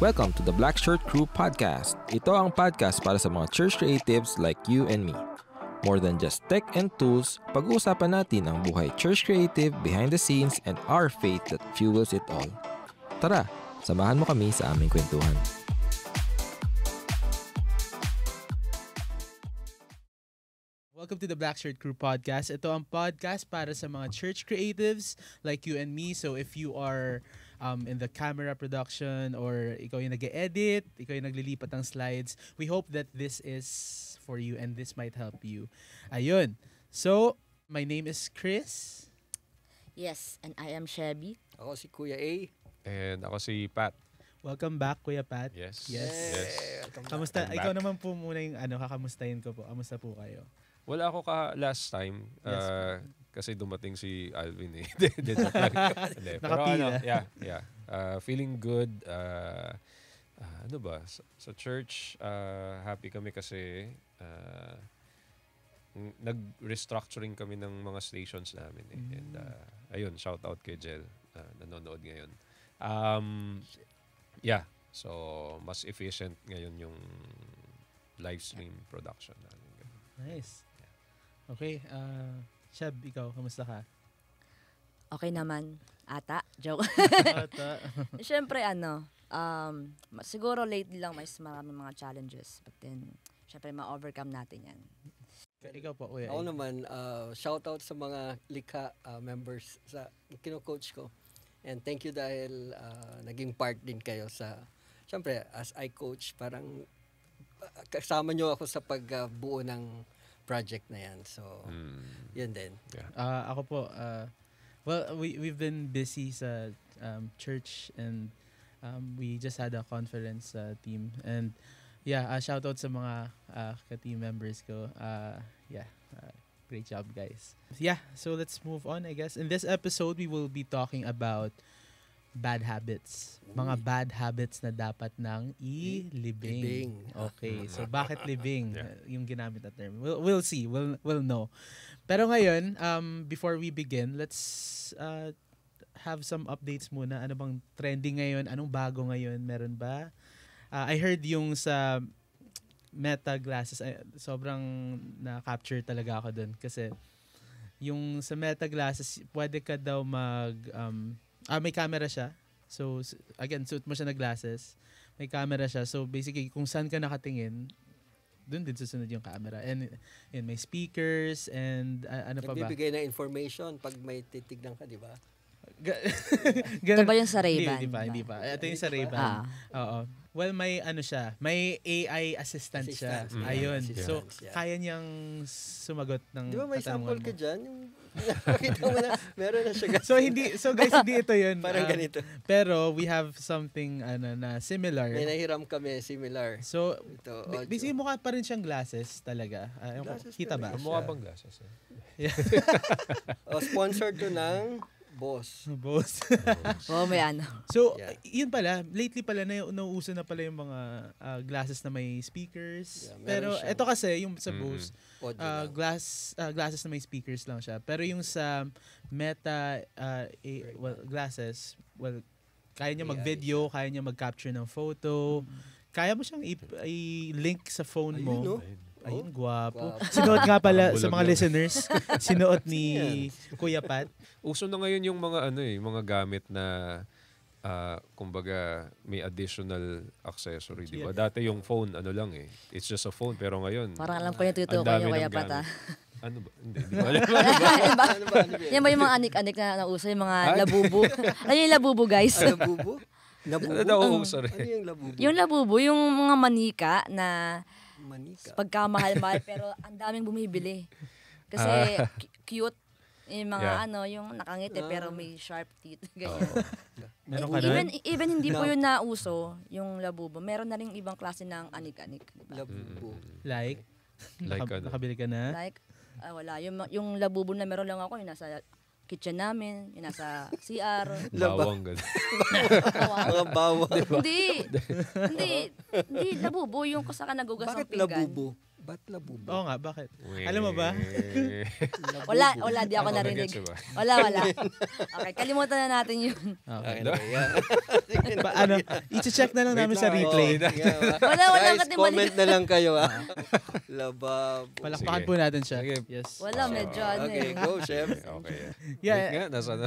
Welcome to the Black Shirt Crew Podcast. Ito ang podcast para sa mga church creatives like you and me. More than just tech and tools, pag-uusapan natin ang buhay church creative, behind the scenes, and our faith that fuels it all. Tara, samahan mo kami sa aming kwentuhan. Welcome to the Black Shirt Crew podcast. Ito ang podcast para sa mga church creatives like you and me. So if you are um, in the camera production or ikaw yung nag-edit, ikaw yung naglilipat ng slides. We hope that this is for you and this might help you. Ayun. So, my name is Chris. Yes, and I am Shabby. Ako si Kuya A. And ako si Pat. Welcome back, Kuya Pat. Yes. Yes. yes. Kamusta? Welcome Ikaw naman po muna yung ano, kakamustahin ko po. Kamusta po kayo? Wala ako ka last time. Yes, uh, kasi dumating si Alvin eh. De, joke lang. Hindi. Pero ano, yeah, yeah. Uh, feeling good. Uh, uh, ano ba? Sa, sa church, uh, happy kami kasi uh, nag-restructuring kami ng mga stations namin eh. Mm. And uh, ayun, shout out kay Jel. Uh, nanonood ngayon. Um, yeah. So, mas efficient ngayon yung live stream production namin. Nice. Okay. Uh, Shab, ikaw, kamusta ka? Okay naman. Ata, joke. Ata. Siyempre, ano, um, siguro lately lang may maraming mga challenges. But then, siyempre, ma-overcome natin yan. Ikaw po, Uy. Ako naman, uh, shout out sa mga Lika uh, members sa kino-coach ko. And thank you dahil uh, naging part din kayo sa, siyempre, as I coach, parang uh, kasama nyo ako sa pagbuo uh, ng project na yan. So, mm. yun din. Yeah. Uh, ako po, uh, well, we, we've been busy sa um, church and um, we just had a conference uh, team. And yeah, uh, ah, shout out sa mga uh, ka-team members ko. Uh, yeah, uh, great job guys. Yeah, so let's move on I guess. In this episode, we will be talking about bad habits. Mga bad habits na dapat nang ilibing. Living. Okay. So bakit living yeah. Eh, yung ginamit na term? We'll, we'll see. We'll we'll know. Pero ngayon, um before we begin, let's uh, have some updates muna. Ano bang trending ngayon? Anong bago ngayon? Meron ba? Uh, I heard yung sa Meta glasses, ay, sobrang na-capture talaga ako doon kasi yung sa Meta glasses, pwede ka daw mag um, Ah, may camera siya. So, again, suit mo siya na glasses. May camera siya. So, basically, kung saan ka nakatingin, doon din susunod yung camera. And, and may speakers and uh, ano pa ba? Nagbibigay na information pag may titignan ka, di ba? Ito ba yung sa Ray-Ban? Hindi, ba? hindi pa, hindi pa. Ito yung sa Ray-Ban. Ah. Oo. Well, may ano siya, may AI assistant, assistant siya. Mm. Ayun. Assistance, so, yeah. kaya niyang sumagot ng Di ba may sample ka dyan? Yung Nakita mo na, meron na siya. So, hindi, so guys, hindi ito yun. Parang um, ganito. Pero we have something ano, na similar. May nahiram kami, similar. So, ito, audio. mukha pa rin siyang glasses talaga. Uh, glasses kita ba? Mukha bang glasses? Eh? Yeah. oh, sponsored to ng Boss. Boss. Mamaya ano. na. So, yeah. yun pala, lately pala na nauuso na pala yung mga uh, glasses na may speakers. Yeah, Pero siya. ito kasi yung sa mm-hmm. Bose, uh, glass uh, glasses na may speakers lang siya. Pero yung sa Meta uh, a, eh, well, glasses, well kaya niya mag-video, kaya niya mag-capture ng photo. Mm-hmm. Kaya mo siyang i-link sa phone Ayun, mo. No? Ayun, oh, gwapo. Gwapo. Sinuot nga pala sa mga listeners, sinuot ni Kuya Pat. Uso na ngayon yung mga ano eh, mga gamit na ah, kumbaga may additional accessory, di ba? Dati yung phone ano lang eh. It's just a phone pero ngayon Parang alam ko yung tututukan niyo kaya Pat ah. Ano ba? Hindi, di ba alam. Ano, ano, ano ba? Ano ba? Ano ba? Yan ba yung mga anik-anik na nauso, yung mga labubu? ano yung labubu, guys? Labubo? Labubo? Ano Nauuso rin. Ano yung labubo? yung labubo, yung mga manika na Manika. Pagkamahal-mahal, pero ang daming bumibili. Kasi ah. cute yung mga yeah. ano, yung nakangiti uh, pero may ah. sharp teeth. Oh. Ganyan. Oh. Meron ka even, even hindi po yun nauso, yung labubo. Meron na rin ibang klase ng anik-anik. Diba? Labubo. Mm-hmm. Like? like ano? Nakabili ka na? Like? Ah, wala. Yung, yung labubo na meron lang ako, yung nasa kitchen namin, yung nasa CR. Bawang gano'n. Mga bawang. Hindi. Hindi. Hindi, labubo yung kasaka nagugas ng pinggan. Bakit labubo? Ba't labubo? Oo nga, bakit? Wee. Alam mo ba? wala, wala, di ako narinig. Wala, wala. Okay, kalimutan na natin yun. Okay. okay. yeah. ba, ano, i-check na lang Wait namin sa replay. Oh, wala, wala Guys, comment na lang kayo ha. Ah. Lababo. Palakpakan po natin siya. Okay. Yes. Wala, so, medyo ano Okay, eh. go, chef. Okay. Yeah. Wait nga, nasa ano.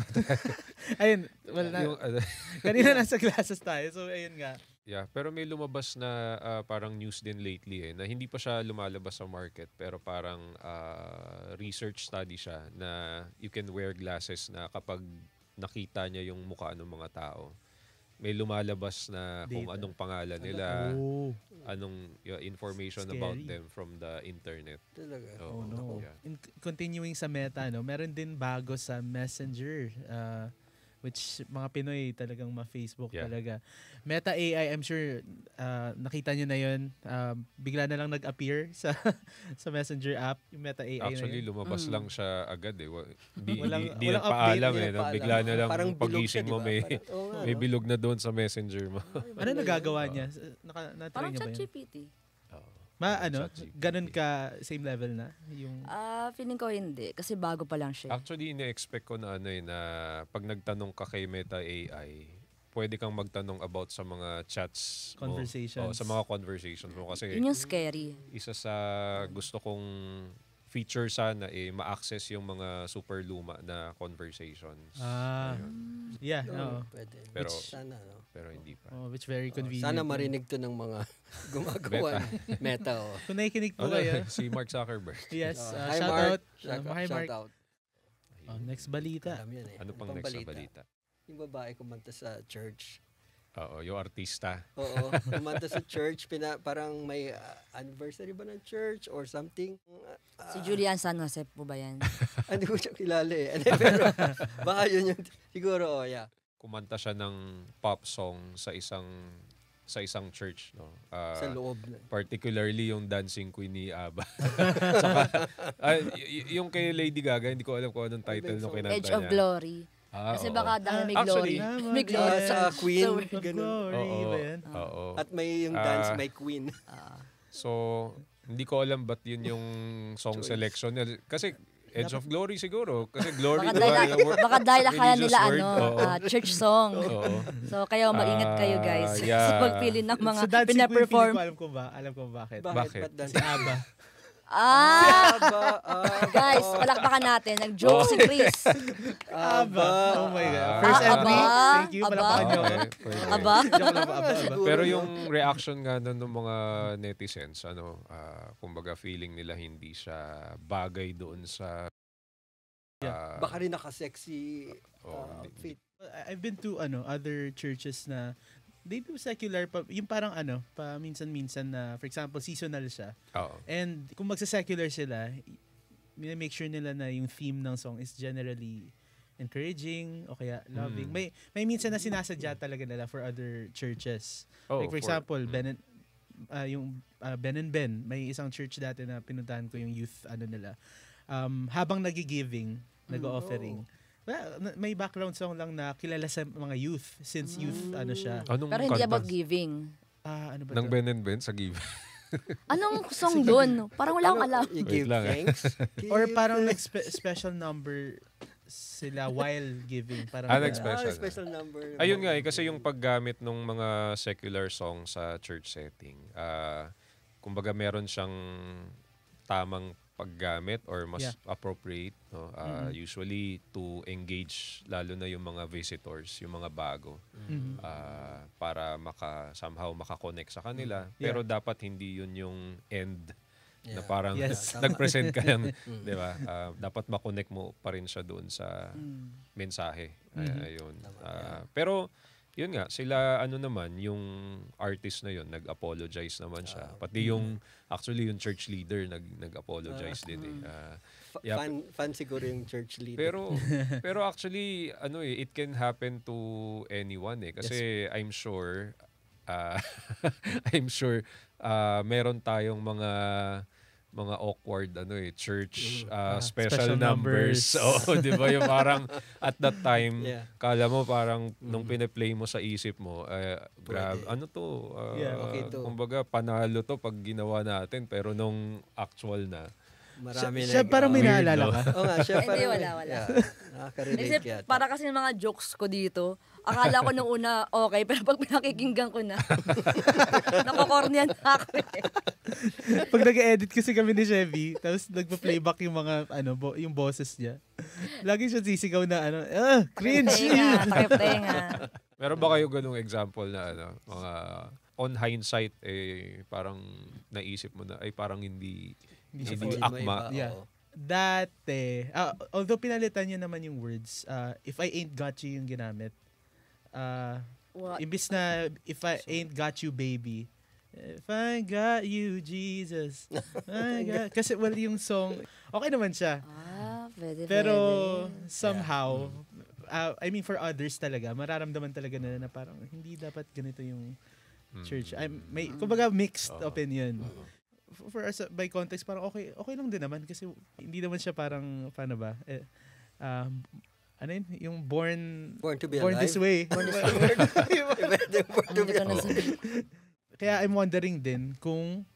ayun, wala na. Yung, uh, kanina nasa glasses tayo, so ayun nga. Yeah, pero may lumabas na uh, parang news din lately eh, na hindi pa siya lumalabas sa market pero parang uh, research study siya na you can wear glasses na kapag nakita niya yung mukha ng mga tao. May lumalabas na Data. kung anong pangalan nila, oh. anong yeah, information Scary. about them from the internet. Talaga. So, oh no. Yeah. In- continuing sa meta, no, meron din bago sa Messenger. Uh, which mga Pinoy talagang ma-Facebook yeah. talaga. Meta AI, I'm sure uh, nakita niyo na 'yon. Um, bigla na lang nag-appear sa sa Messenger app, yung Meta AI Actually, na lumabas mm. lang siya agad eh. Di, walang, di, di walang nagpaalam eh. Nagpaalam. Bigla na lang Parang pagising siya, mo may, Parang, oh, may ano? bilog na doon sa Messenger mo. ano nagagawa niya? Naka, Parang chat GPT. Ma, ano, ganun ka same level na? Yung... Ah, uh, feeling ko hindi. Kasi bago pa lang siya. Actually, ine-expect ko na ano eh, na pag nagtanong ka kay Meta AI, pwede kang magtanong about sa mga chats Conversations. Mo, o, sa mga conversations mo. Kasi, Yun yung scary. Isa sa gusto kong feature sana eh ma-access yung mga super luma na conversations. Ah. Ayun. Yeah, no. Pwede. Pero which, sana no. Pero hindi pa. Oh, which very convenient. Oh, sana marinig 'to ng mga gumagawa meta. meta oh. Kung nakikinig po ano, kayo. si Mark Zuckerberg. yes, uh, hi, shout Mark. out. Shout, um, hi Mark. Shout out. Oh, next balita. Alam eh. Ano pang, pang next balita? balita? Yung babae kumanta sa church. Oo, yung artista. Oo, kumanta sa church, pina, parang may uh, anniversary ba ng church or something. Uh, si Julian San Jose po ba yan? Hindi ko siya kilala eh. Pero baka yun yung, siguro, oh, yeah. Kumanta siya ng pop song sa isang sa isang church no uh, sa loob na. particularly yung dancing queen ni Abba Saka, uh, y- yung kay Lady Gaga hindi ko alam kung anong title ng no, kinanta niya Edge of Glory Ah, Kasi oo. baka dahil may glory. Actually, may glory. Uh, sa Queen. So, ganun. Oo, oo, oo. At may yung ah, dance, Ah. may Queen. Ah. So, hindi ko alam ba't yun yung song Choice. selection Kasi Edge of Glory siguro. Kasi Glory, Baka dahil, diba? Word- baka dahil akala nila word. ano, Oo. Ah, church song. So, kaya maingat kayo guys Ah, yeah. sa pagpili ng mga Sa dancing pinaperform. alam ko ba? Alam ko bakit. Bakit? Bakit? Ba't dance? Kasi ABBA. Ah! Aba, aba. Ah, Guys, palakpakan natin. Nag-joke si oh. Chris. Aba. Oh my God. Ah. First ah, aba. Thank you. Aba. Palakpakan nyo. Okay. Aba. Pero yung reaction nga nun ng mga netizens, ano, uh, kumbaga feeling nila hindi siya bagay doon sa... Uh, yeah. Baka rin naka-sexy uh, oh, fit. I've been to ano other churches na they do secular pa, yung parang ano, pa minsan-minsan na, for example, seasonal siya. Oo. And kung magsa-secular sila, make sure nila na yung theme ng song is generally encouraging o kaya hmm. loving. Mm. May may minsan na sinasadya talaga nila for other churches. Oh, like for, for example, mm. Ben and, uh, yung uh, Ben and Ben, may isang church dati na pinuntahan ko yung youth ano nila. Um, habang nagigiving, hmm. nag-offering. oh may background song lang na kilala sa mga youth since youth mm. ano siya. Anong Pero hindi about giving. Ah, ano ba? Nang Ben and Ben sa giving. Anong song doon? Parang wala akong alam. You give lang, thanks. Or parang nag-special number sila while giving. Parang ah, special. Oh, ah, special number. Ayun nga eh, kasi yung paggamit ng mga secular song sa church setting, uh, kumbaga meron siyang tamang paggamit or mas yeah. appropriate no uh, mm-hmm. usually to engage lalo na yung mga visitors yung mga bago mm-hmm. uh, para maka somehow maka-connect sa kanila mm-hmm. pero dapat hindi yun yung end yeah. na parang yes. nag-present ka yan, mm. 'di ba? Uh, dapat ma-connect mo pa rin siya doon sa mm. mensahe. Mm-hmm. ayun. Uh, pero yun nga, sila ano naman, yung artist na yun, nag-apologize naman siya. Ah. Pati yung, mm-hmm. actually yung church leader, nag, nag-apologize uh, din eh. Uh, yeah. fan, fan siguro yung church leader. Pero, pero actually, ano eh, it can happen to anyone eh. Kasi yes. I'm sure, uh, I'm sure, uh, meron tayong mga mga awkward ano eh church uh, special, special numbers. numbers. Oo, 'di ba? Yung parang at that time yeah. kala mo parang nung mm. pine-play mo sa isip mo eh grab ano to? Uh, yeah, okay to. Kumbaga panalo to pag ginawa natin pero nung actual na Marami siya, siya parang may oh. naalala ka. Oo nga, siya parang. Hindi, wala, wala. Yeah, Except, yata. para kasi mga jokes ko dito, akala ko nung una okay, pero pag pinakikinggan ko na, nakokornian na ako eh. pag nag-edit kasi kami ni Chevy, tapos nagpa-playback yung mga, ano, bo- yung boses niya. Lagi siya sisigaw na, ano, ah, cringe! Takip-tenga, takip Meron ba kayo ganung example na, ano, mga on hindsight, eh, parang naisip mo na, ay parang hindi, Music Hindi akma. Yeah. Oo. Dati, uh, although pinalitan niya naman yung words, uh, if I ain't got you yung ginamit. Uh, What? na if I ain't got you baby, If I got you, Jesus. I got... Kasi well, yung song, okay naman siya. Ah, pwede, Pero pwede. somehow, yeah. uh, I mean for others talaga, mararamdaman talaga nila na parang hindi dapat ganito yung mm. church. I'm, may, mm. kumbaga mixed uh-huh. opinion. Uh-huh for us, by context, parang okay, okay lang din naman kasi hindi naman siya parang, paano ba, eh, um, ano yun? Yung born... Born to be born alive? This way. Born this way. born to be alive. Kaya I'm wondering din kung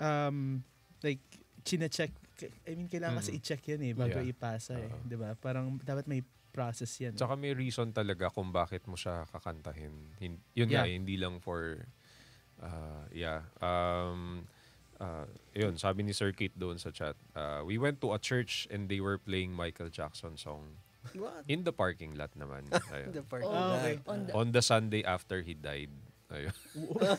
um, like, chine-check I mean, kailangan kasi mm. i-check yan eh bago yeah. ipasa eh. Uh-huh. Diba? Parang dapat may process yan. Tsaka may reason talaga kung bakit mo siya kakantahin. Yun yeah. nga, eh, hindi lang for... Uh, yeah. Um, uh, yun, sabi ni Sir Kate doon sa chat, uh, we went to a church and they were playing Michael Jackson song. What? In the parking lot naman. Ayun. the parking oh, lot. On, the, On the Sunday after he died. Ayun.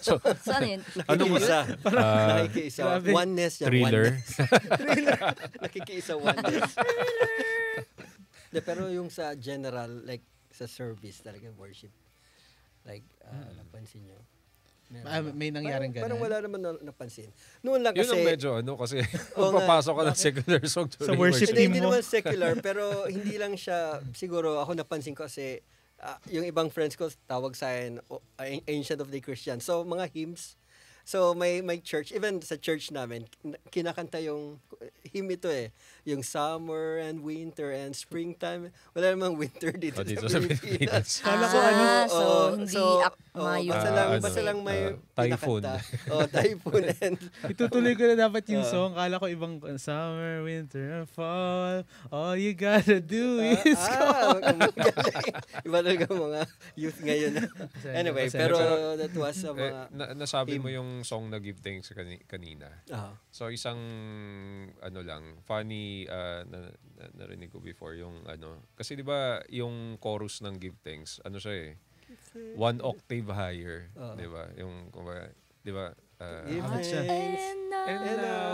so, Saan yun? Anong isa? Uh, Nakikiisa. Oneness yan. Thriller. Thriller. Nakikiisa oneness. De, pero yung sa general, like sa service talaga, worship. Like, uh, hmm. napansin nyo Ah, may nangyaring ganun. Parang wala naman na, napansin. Noon lang kasi... Yun ang medyo ano kasi papasok ka ng secular song during Sa worship. Hindi, hindi naman secular pero hindi lang siya siguro ako napansin ko kasi uh, yung ibang friends ko tawag sa akin uh, Ancient of the Christian. So mga hymns So may may church, even sa church namin, kinakanta yung hymn ito eh yung summer and winter and springtime. Wala namang winter dito, oh, dito sa Pilipinas. Sa ano, Ah, so, ano, so, oh, hindi so, ak- oh, Mayo. Basta lang, uh, basta lang may uh, typhoon. oh, typhoon. And, Itutuloy ko na dapat yung uh, song. Kala ko ibang summer, winter, and fall. All you gotta do ah, is uh, go. Ah, Iba talaga mga youth ngayon. anyway, pero, pero that was a eh, mga... Eh, na, nasabi him. mo yung song na give thanks kanina. Uh-huh. So isang ano lang, funny actually uh, na, na, narinig ko before yung ano. Kasi 'di ba yung chorus ng Give Thanks, ano siya eh? One octave higher, uh-huh. 'di ba? Yung kumbaga, 'di ba? Uh, Give thanks. And now. And now.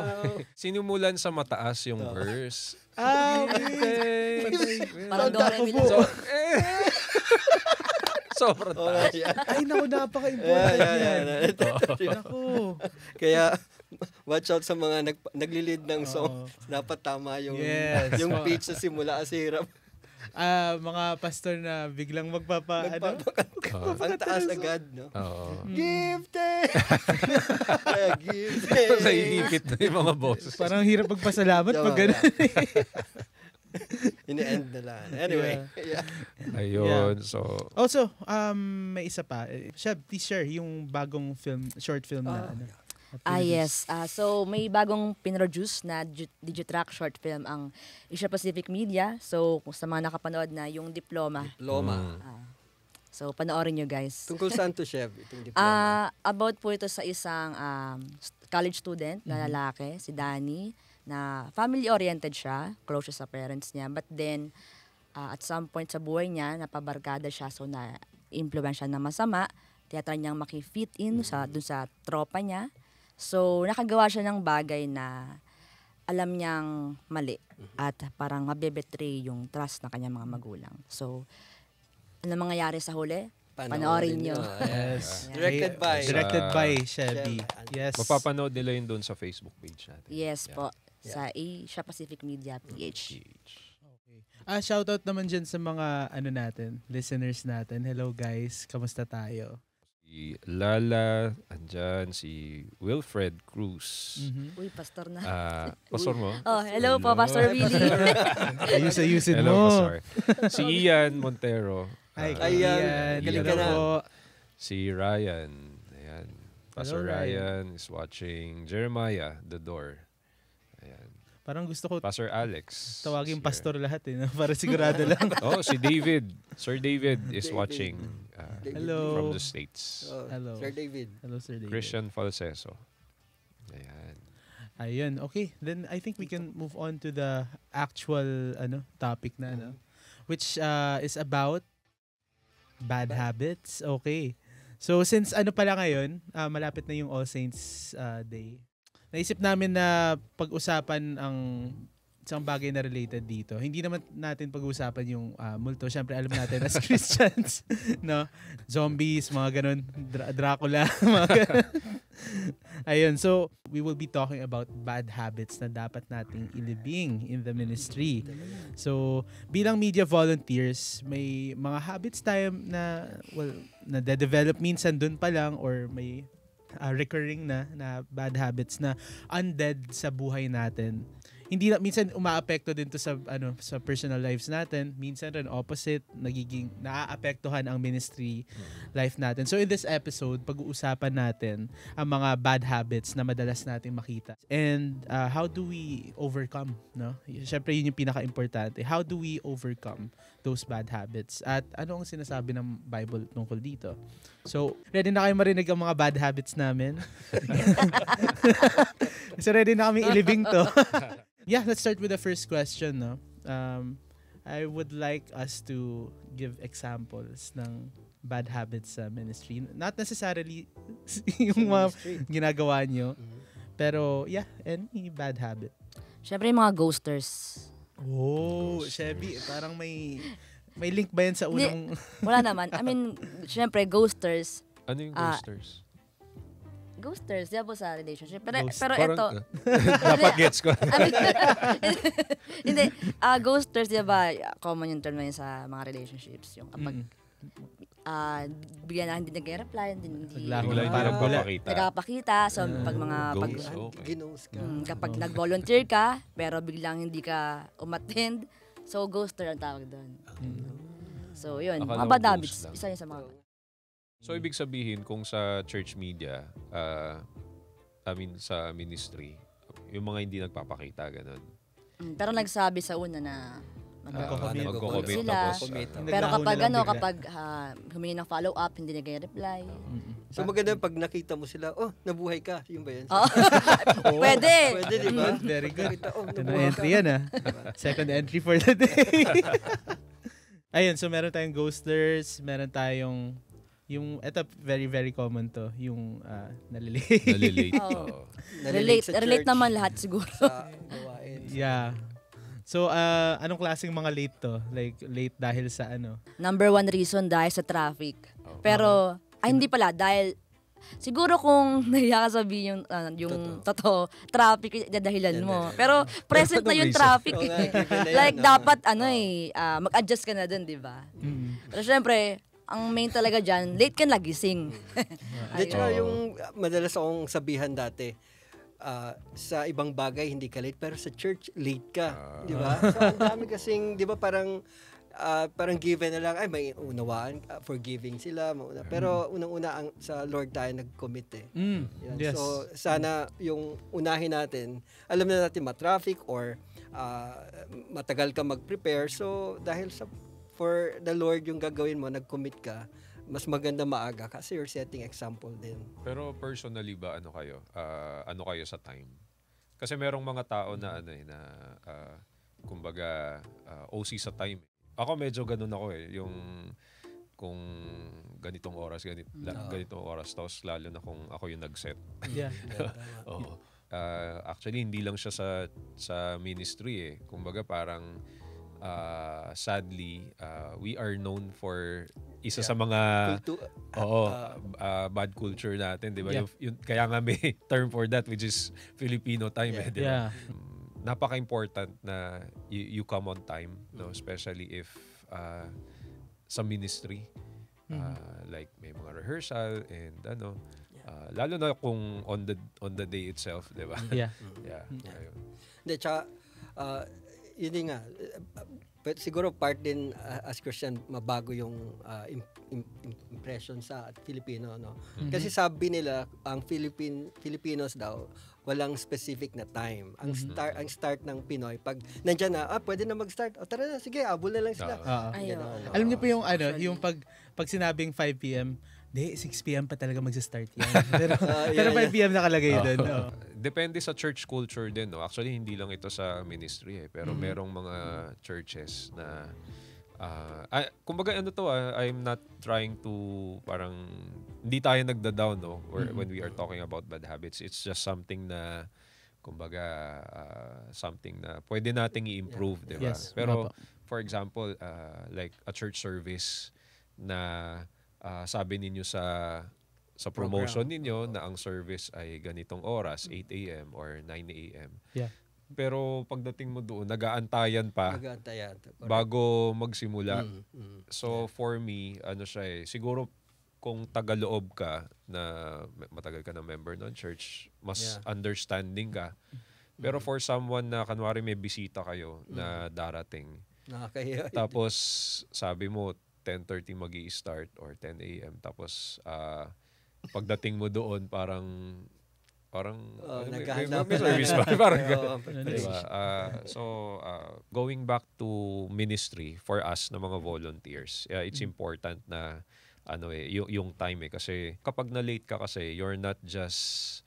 Sinumulan sa mataas yung uh-huh. verse. Ah, okay. Parang Dory So, eh, Sobrang taas. Ay, naku, napaka-important yeah, yeah, yeah, yeah. yan. Naku. Kaya, watch out sa mga nag, nagli-lead ng song. Oh. Dapat tama yung yes. yung pitch sa simula as hirap. Ah, uh, mga pastor na biglang magpapa ano? Ang taas agad, no? Oo. Gifted! thanks! give thanks! Sa iipit na yung mga boses. Parang hirap magpasalamat pag gano'n. In-end na lang. Anyway. Yeah. yeah. Ayun, yeah. so... Also, um, may isa pa. Eh, Shab, please share yung bagong film, short film na. Uh, ano. Ah, yes. Uh, so, may bagong pinroduce na Digitrack short film ang Asia Pacific Media. So, kung sa mga nakapanood na, yung Diploma. Diploma. Mm. Uh, so, panoorin nyo, guys. Tungkol saan to, Chef? Itong diploma? Uh, about po ito sa isang um, college student na mm-hmm. lalaki, mm si Danny, na family-oriented siya, close siya sa parents niya. But then, uh, at some point sa buhay niya, napabarkada siya, so na-influence siya na masama tiyatry niyang makifit in mm sa mm-hmm. dun sa tropa niya. So, nakagawa siya ng bagay na alam niyang mali at parang mabibetray yung trust ng kanyang mga magulang. So, ano mangyayari sa huli? Panoorin, Panoorin nyo. Yes. Directed by. Uh, Directed by Shelby. Yes. Mapapanood nila yun doon sa Facebook page natin. Yes yeah. po. Yeah. Sa Asia Pacific Media PH. Mm-hmm. PH. Ah, shoutout naman dyan sa mga ano natin, listeners natin. Hello guys, kamusta tayo? si Lala, andyan si Wilfred Cruz. Mm-hmm. Uy, pastor na. Uh, pastor mo? Oh, hello, hello. po, Pastor Willie. Ayusin-ayusin mo. Hello, Pastor. Si Ian Montero. Ay, uh, Ian. Galing ka na. Po. Si Ryan. Ayan. Pastor hello, Ryan. Ryan is watching Jeremiah, The Door. Ayan. Parang gusto ko Pastor Alex. Tawagin pastor lahat eh, no? para sigurado lang. oh, si David, Sir David is David. watching uh, Hello. from the States. Oh, Hello. Sir David. Hello, Sir David. Christian Falseso. Ayan. Ayun, okay. Then I think we can move on to the actual ano topic na ano which uh, is about bad, bad habits. Okay. So since ano pala ngayon, uh, malapit na yung All Saints uh, Day. Naisip namin na pag-usapan ang isang bagay na related dito. Hindi naman natin pag-uusapan yung uh, multo. Siyempre, alam natin as Christians, no? Zombies, mga ganun. Dra- Dracula, mga ganun. Ayun, so we will be talking about bad habits na dapat nating ilibing in the ministry. So, bilang media volunteers, may mga habits tayo na, well, na de-develop minsan dun pa lang or may uh, recurring na na bad habits na undead sa buhay natin hindi na, minsan umaapekto din to sa ano sa personal lives natin. Minsan rin opposite, nagiging naaapektuhan ang ministry life natin. So in this episode, pag-uusapan natin ang mga bad habits na madalas nating makita. And uh, how do we overcome, no? Syempre yun yung pinaka-importante. How do we overcome those bad habits. At ano ang sinasabi ng Bible tungkol dito? So, ready na kayo marinig ang mga bad habits namin? so, ready na kami ilibing to. yeah, let's start with the first question. No? Um, I would like us to give examples ng bad habits sa ministry. Not necessarily yung mga ginagawa nyo, mm-hmm. pero yeah, any bad habit. Siyempre yung mga ghosters. Oh, Chevy, parang may may link ba yan sa unang... Di, wala naman. I mean, syempre, ghosters. Ano yung ah, ghosters? Uh, ghosters, di ba sa relationship? Pero, Ghost. pero ito... Ah, dapat gets ko. Ano hindi, uh, ghosters, di ba, common yung term na yun sa mga relationships. Yung kapag... Mm uh, bigla na hindi nag-reply, hindi Bigla hindi lang parang papakita. nagpapakita. So ah, pag mga pag, Ghost, okay. Ginos ka. mm, nag-volunteer ka pero biglang hindi ka umattend, so ghoster ang tawag doon. Ah. So yun, Akala mga bad habits, isa yun sa mga So ibig sabihin kung sa church media, uh, I mean sa ministry, yung mga hindi nagpapakita ganun. Mm, pero nagsabi sa una na Nagko-commit. Uh, nagko Pero kapag ano, kapag uh, humingi ng follow-up, hindi na reply. Ah, mm-hmm. So maganda pag nakita mo sila, oh, nabuhay ka. Yung ba yan? Oh. Pwede. Pwede, di ba? Very good. Oh, ito na entry yan, ah. Second entry for the day. Ayun, so meron tayong ghosters, meron tayong yung ito very very common to yung uh, nalilate. nalilate. oh. relate, relate naman lahat siguro. Sa gawain. Yeah. So, uh, anong klaseng mga late to? Like, late dahil sa ano? Number one reason dahil sa traffic. Oh, Pero, ay hindi pala, dahil Siguro kung nahiya ka sabihin yung, uh, yung totoo, totoo traffic eh, dadahilan dahilan mo. Pero present na yung traffic. Eh, like ah. dapat ano eh, uh, mag-adjust ka na dun, di ba? Mm. Pero syempre, ang main talaga dyan, late ka nagising. Mm. Literal oh. yung madalas akong sabihan dati, uh, sa ibang bagay hindi ka late pero sa church late ka, uh, di ba? So ang dami kasing, di ba parang uh, parang given na lang ay may unawaan uh, forgiving sila mauna. pero mm. unang-una ang sa Lord tayo nag-commit eh. Mm, yes. So sana yung unahin natin, alam na natin ma-traffic or uh, matagal ka mag-prepare so dahil sa for the Lord yung gagawin mo, nag-commit ka mas maganda maaga kasi you're setting example din. Pero personally ba ano kayo? Uh, ano kayo sa time? Kasi merong mga tao na ano eh na uh, kumbaga uh, ah, OC sa time. Ako medyo ganun ako eh yung kung ganitong oras ganit no. Mm. ganitong oras tos lalo na kung ako yung nag-set. Yeah. Oo. Uh, actually hindi lang siya sa sa ministry eh. Kumbaga parang uh, sadly, uh, we are known for isa yeah. sa mga Kultu- oo, uh, bad culture natin, 'di ba? Yeah. Yung, kaya nga may term for that which is Filipino time, yeah. eh, 'di Yeah. Mm, napaka-important na you, you come on time, mm. no, especially if uh, sa ministry. Mm. Uh, like may mga rehearsal and ano uh, lalo na kung on the on the day itself, 'di ba? Yeah. yeah. yeah. Mm. Ayun. De, tsaka, uh, yun nga. But eh, siguro part din uh, as Christian mabago yung uh, ah, imp- imp- impression sa Filipino no. Mm-hmm. Kasi sabi nila ang Philippine Filipinos daw walang specific na time. Ang mm-hmm. start ang start ng Pinoy pag nandiyan na ah pwede na mag-start. O tara na sige, abul na lang sila. Uh-huh. Alam niyo po yung ano, yung pag pag sinabing 5 PM hindi, 6pm pa talaga magsa-start yan. Ah, pero, uh, yeah, pero 5pm nakalagay uh, ah. doon. Oh. Depende sa church culture din. No? Actually, hindi lang ito sa ministry. Eh. Pero mm. merong mga churches na... Uh, ay, kumbaga ano to ah, I'm not trying to parang hindi tayo nagda-down no or mm-hmm. when we are talking about bad habits it's just something na kumbaga uh, something na pwede nating i-improve yeah. 'di yes, pero for example uh, like a church service na uh, sabi ninyo sa sa promotion program. ninyo na ang service ay ganitong oras, 8 a.m. or 9 a.m. Yeah. Pero pagdating mo doon, nag-aantayan pa nagaantayan, correct. bago magsimula. Mm, mm, so yeah. for me, ano siya eh, siguro kung tagaloob ka na matagal ka na member ng church, mas yeah. understanding ka. Mm-hmm. Pero mm. for someone na kanwari may bisita kayo mm. na mm-hmm. darating, Nakakahiya. Tapos sabi mo, 10.30 mag start or 10 a.m. Tapos, uh, pagdating mo doon, parang, parang, oh, ano, may, may, service ba? parang, oh, diba? uh, so, uh, going back to ministry for us na mga volunteers, uh, it's mm. important na, ano eh, yung, yung time eh. Kasi kapag na-late ka kasi, you're not just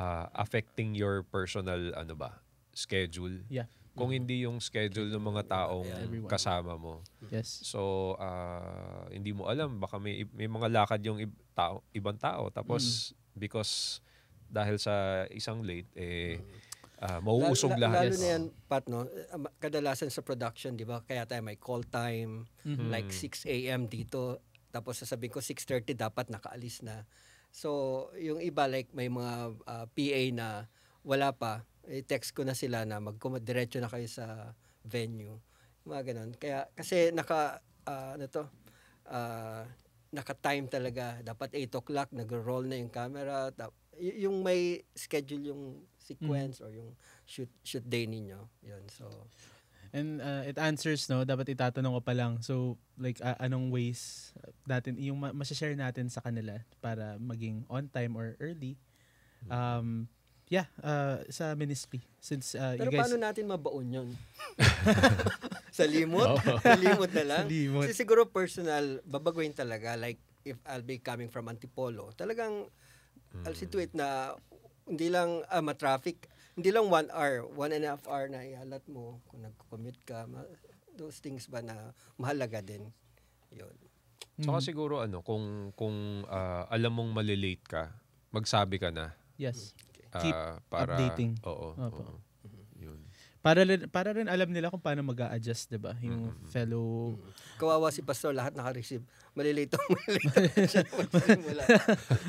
uh, affecting your personal, ano ba, schedule. Yeah kung mm-hmm. hindi yung schedule ng mga taong yeah. kasama mo. Yes. So, uh, hindi mo alam, baka may, may mga lakad yung ib- tao, ibang tao. Tapos, mm. because dahil sa isang late, eh, uh, mauusog lalo, lahat. Lalo yes. na yan, Pat, no? kadalasan sa production, di ba? Kaya tayo may call time, mm-hmm. like 6 a.m. dito. Tapos sasabihin ko, 6.30 dapat nakaalis na. So, yung iba, like may mga uh, ah, PA na wala pa, i-text ko na sila na magkumadiretso na kayo sa venue. Mga ganun. Kaya, kasi naka, uh, ano to, uh, naka-time talaga. Dapat 8 o'clock, nag-roll na yung camera. Tap, y- yung may schedule yung sequence mm. or yung shoot, shoot day ninyo. Yun, so... And uh, it answers, no? Dapat itatanong ko pa lang. So, like, uh, anong ways natin, yung ma- share natin sa kanila para maging on time or early. Mm. Um, mm Yeah, uh, sa ministry. Since uh, Pero you guys... paano natin mabaon yun? sa limot? Oh. sa limot na lang? sa limot. Kasi siguro personal, babaguhin talaga. Like, if I'll be coming from Antipolo, talagang mm. I'll situate na hindi lang uh, ma-traffic, hindi lang one hour, one and a half hour na ialat mo kung nag-commute ka. Ma- those things ba na mahalaga din? Yun. Saka mm-hmm. siguro ano, kung kung uh, alam mong malilate ka, magsabi ka na. Yes. Keep uh, para, updating. Oo. Opo. oo. Mm-hmm. Yun. Para rin, para rin alam nila kung paano mag adjust di ba? Yung mm-hmm. fellow... Mm-hmm. Kawawa si Pastor, lahat naka-receive. Malilito, malilito siya magsimula.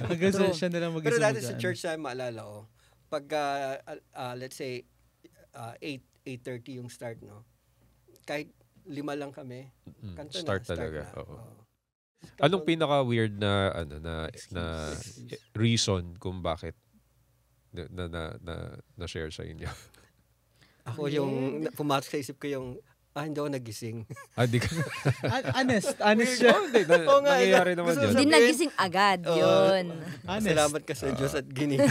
Hanggang so, siya nila mag Pero dati sa church na maalala ko, oh, pag, uh, uh, let's say, uh, 8, 8.30 yung start, no? Kahit lima lang kami, mm-hmm. kanta na, start, start talaga. Na. Oo. Oh. Anong pinaka-weird na ano na, na reason kung bakit na, na, na, na, na share sa inyo? Ako yung, pumatok sa isip ko yung, ah, hindi ako nagising. ah, di ka. Ah, honest, honest siya. Hindi, na, nga, nangyayari naman yun. Hindi nagising agad, oh, yun. Honest. Salamat ka sa oh. Diyos at ginig.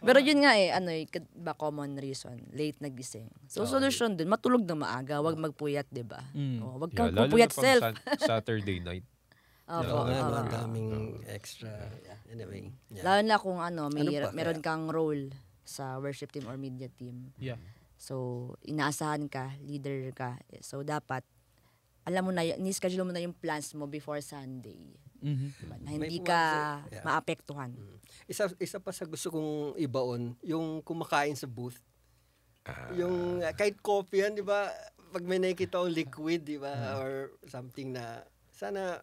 Pero yun nga eh, ano eh, ba common reason, late nagising. So, oh, solution dun, matulog na maaga, wag magpuyat, di ba? Mm. Oh, wag kang yeah, pupuyat self. Sat- Saturday night. Opo, Oo nga, no, daming extra. Anyway. Yeah. Lalo na kung ano, may, Ano meron kang role sa worship team or media team. Yeah. So, inaasahan ka, leader ka. So, dapat, alam mo na, y- ni-schedule mo na yung plans mo before Sunday. Mhm. Diba? Na hindi ka pumasok. Eh. Yeah. maapektuhan. Mm. Isa, isa pa sa gusto kong ibaon, yung kumakain sa booth. Ah. yung uh, kahit coffee yan, di ba? Pag may nakikita liquid, di ba? Mm. Or something na, sana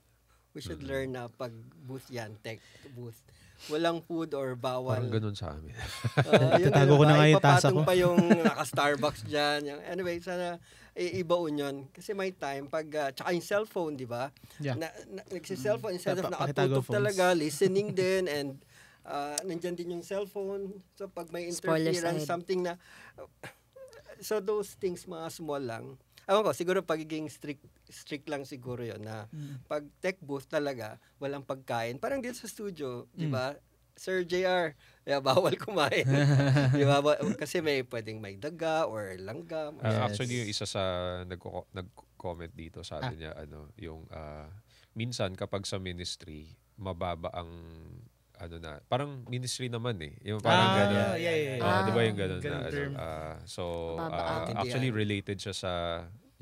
We should mm-hmm. learn na pag booth yan, tech booth, walang food or bawal. Parang ganun sa amin. uh, yun, Tatago ko na nga yung tasa ko. pa yung naka-Starbucks dyan. Yung, anyway, sana iibaon yun. Kasi may time, pag, uh, tsaka yung cellphone, di ba? Yeah. Na, na, nagsi-cellphone, mm. instead of nakatutok talaga, listening din, and uh, nandyan din yung cellphone. So pag may interference, something na... Uh, so those things, mga small lang, Ewan ko, siguro pagiging strict, strict lang siguro yon na mm. pag tech booth talaga, walang pagkain. Parang dito sa studio, mm. di hmm. ba? Sir JR, yeah, bawal kumain. di ba? Kasi may pwedeng may daga or langgam. Or... Ah, yes. actually, yung isa sa nagko- nag-comment dito, sabi ah. niya, ano, yung uh, minsan kapag sa ministry, mababa ang ano na, parang ministry naman eh. Yung parang ah, ganun. Yeah, yeah, yeah. Uh, ah, di ba yung ganun, na, term. uh, so, uh, actually related siya sa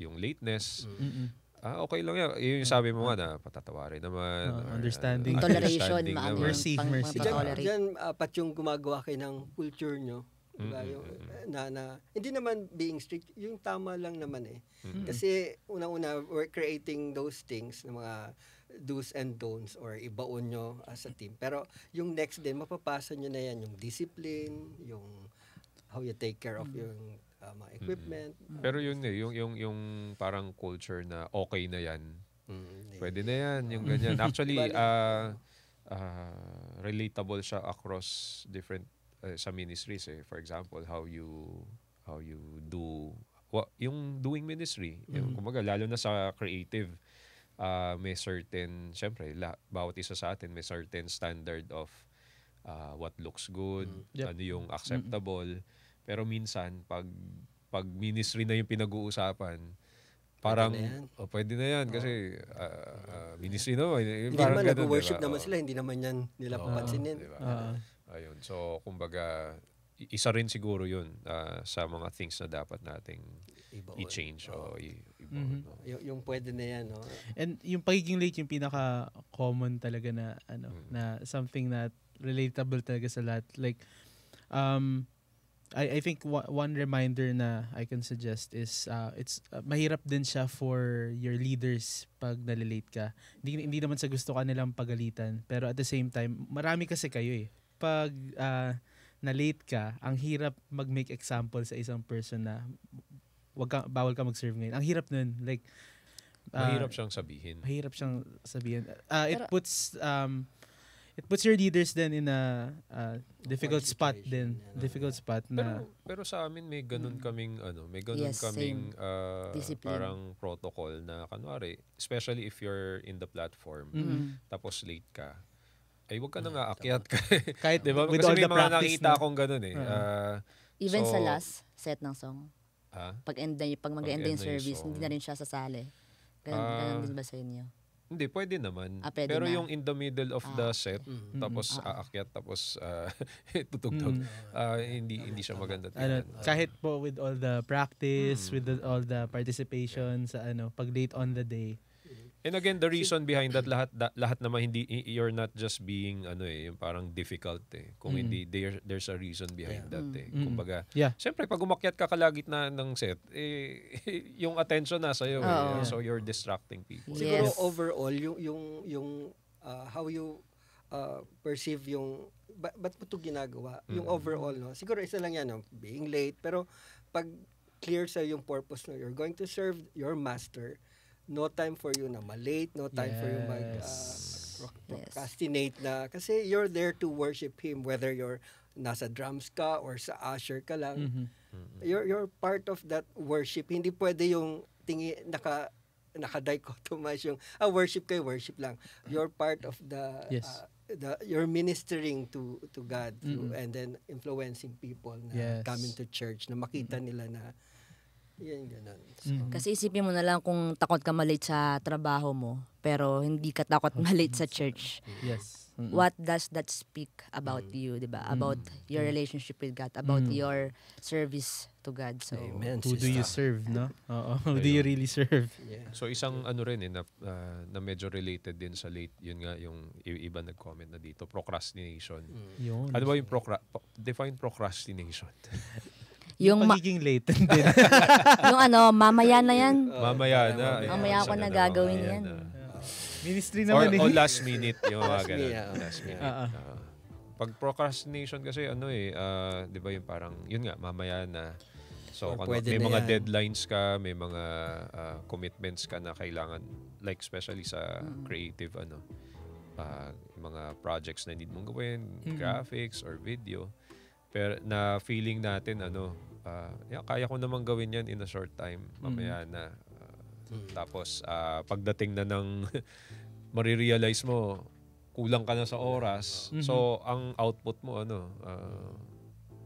yung lateness. Mm. Ah, okay lang yan. Yung, yung sabi mo nga na patatawarin naman. Uh, or, understanding. Uh, toleration. Maano mercy. Pang, mercy. Diyan, diyan apat yung gumagawa kayo ng culture nyo. Diba? Mm-hmm. Yung, eh, na, na, hindi naman being strict, yung tama lang naman eh. Mm-hmm. Kasi unang-una, we're creating those things, ng mga do's and don'ts or ibaon nyo as ah, a team. Pero yung next din, mapapasa nyo na yan, yung discipline, yung how you take care of mm. yung uh, mga equipment. Mm. Uh, Pero yun eh, yung, yung, yung parang culture na okay na yan. Mm, Pwede na yan, yung mm. ganyan. Actually, uh, uh, relatable siya across different uh, sa ministries eh. For example, how you how you do well, yung doing ministry, mm-hmm. yung mm. kumbaga lalo na sa creative uh, may certain, syempre, la, bawat isa sa atin may certain standard of uh, what looks good, mm. yep. ano yung acceptable. Mm-hmm. Pero minsan, pag, pag ministry na yung pinag-uusapan, parang pwede na yan, oh, pwede na yan kasi uh, uh, ministry no eh, hindi naman nag-worship diba? naman sila hindi naman yan nila oh, papansinin diba? uh. ayun so kumbaga isa rin siguro yun uh, sa mga things na dapat nating i-change oh. o i- people. Mm-hmm. No? yung pwede na yan. No? And yung pagiging late yung pinaka-common talaga na, ano, mm-hmm. na something na relatable talaga sa lahat. Like, um, I, I think w- one reminder na I can suggest is uh, it's uh, mahirap din siya for your leaders pag nalilate ka. Hindi, hindi naman sa gusto ka nilang pagalitan. Pero at the same time, marami kasi kayo eh. Pag uh, na-late ka, ang hirap mag-make example sa isang person na wag ka, bawal ka mag-serve ngayon. Ang hirap nun. Like, uh, mahirap siyang sabihin. Mahirap siyang sabihin. Uh, it Pero, puts um, it puts your leaders then in a uh, difficult spot then yeah, difficult spot na pero, pero sa amin may ganun mm. kaming ano may ganun yes, kaming uh, parang protocol na kanwari especially if you're in the platform mm-hmm. tapos late ka ay wag ka nang mm, aakyat ka kahit diba? with Kasi all may the mga nakita na. akong ganun eh uh-huh. uh, even so, sa last set ng song Ha? Pag, end na, pag mag-end yung service, yung hindi na rin siya sasali. Ganun, Ah. ganun din ba sa inyo? Hindi, pwede naman. Ah, pwede Pero na. yung in the middle of the ah. set, mm. tapos ah. aakyat, tapos ah, tutugtog, mm. ah, hindi hindi siya maganda. ano, kahit po with all the practice, mm. with the, all the participation sa ano, pag late on the day, And again, the reason behind that lahat lahat naman hindi you're not just being ano eh, yung parang difficult eh. Kung mm. hindi there there's a reason behind yeah. that eh. Mm. Kumbaga, mm. yeah. syempre pag umakyat ka kalagit na ng set, eh, yung attention na sa iyo oh. eh. So you're distracting people. Yes. Siguro overall yung yung yung uh, how you uh, perceive yung ba, ba't mo 'to ginagawa? Mm. Yung overall no. Siguro isa lang yan no, being late pero pag clear sa yung purpose no, you're going to serve your master no time for you na malate, no time yes. for you mag uh, procrastinate yes. na kasi you're there to worship him whether you're nasa drums ka or sa usher ka lang. Mm-hmm. mm-hmm. You're you're part of that worship. Hindi pwede yung tingi naka naka-dichotomize yung ah, worship kay worship lang. You're part of the yes. uh, the you're ministering to to God mm-hmm. and then influencing people na yes. coming to church na makita mm-hmm. nila na yan, ganun. So, mm-hmm. Kasi isipin mo na lang kung takot ka malit sa trabaho mo, pero hindi ka takot mm-hmm. malit sa church. Mm-hmm. Yes. Mm-hmm. What does that speak about mm-hmm. you, di ba? Mm-hmm. About mm-hmm. your relationship with God, about mm-hmm. your service to God. So, Amen, who do you serve, no? Oo, who do you really serve? Yeah. So isang ano rin eh, na, uh, na medyo related din sa late, yun nga yung iba nag-comment na dito, procrastination. Mm. Yun. Ano ba yung procra- define procrastination? Yung, yung pagiging latent din. yung ano, mamaya na yan. Mamaya na. Mamaya, mamaya ko na gagawin yan. Ministry naman or, eh. Or oh, last minute yung mga ganun. Last minute. Uh-uh. Uh, pag procrastination kasi ano eh, uh, 'di ba yung parang yun nga mamaya na. So ano, may mga yan. deadlines ka, may mga uh, commitments ka na kailangan like especially sa mm-hmm. creative ano uh, mga projects na need mong gawin, mm-hmm. graphics or video pero na feeling natin ano uh, yeah, kaya ko namang gawin yan in a short time mm. mamaya ah, mm. na uh, tapos uh, pagdating na ng marirealize mo kulang ka na sa oras mm-hmm. so ang output mo ano uh,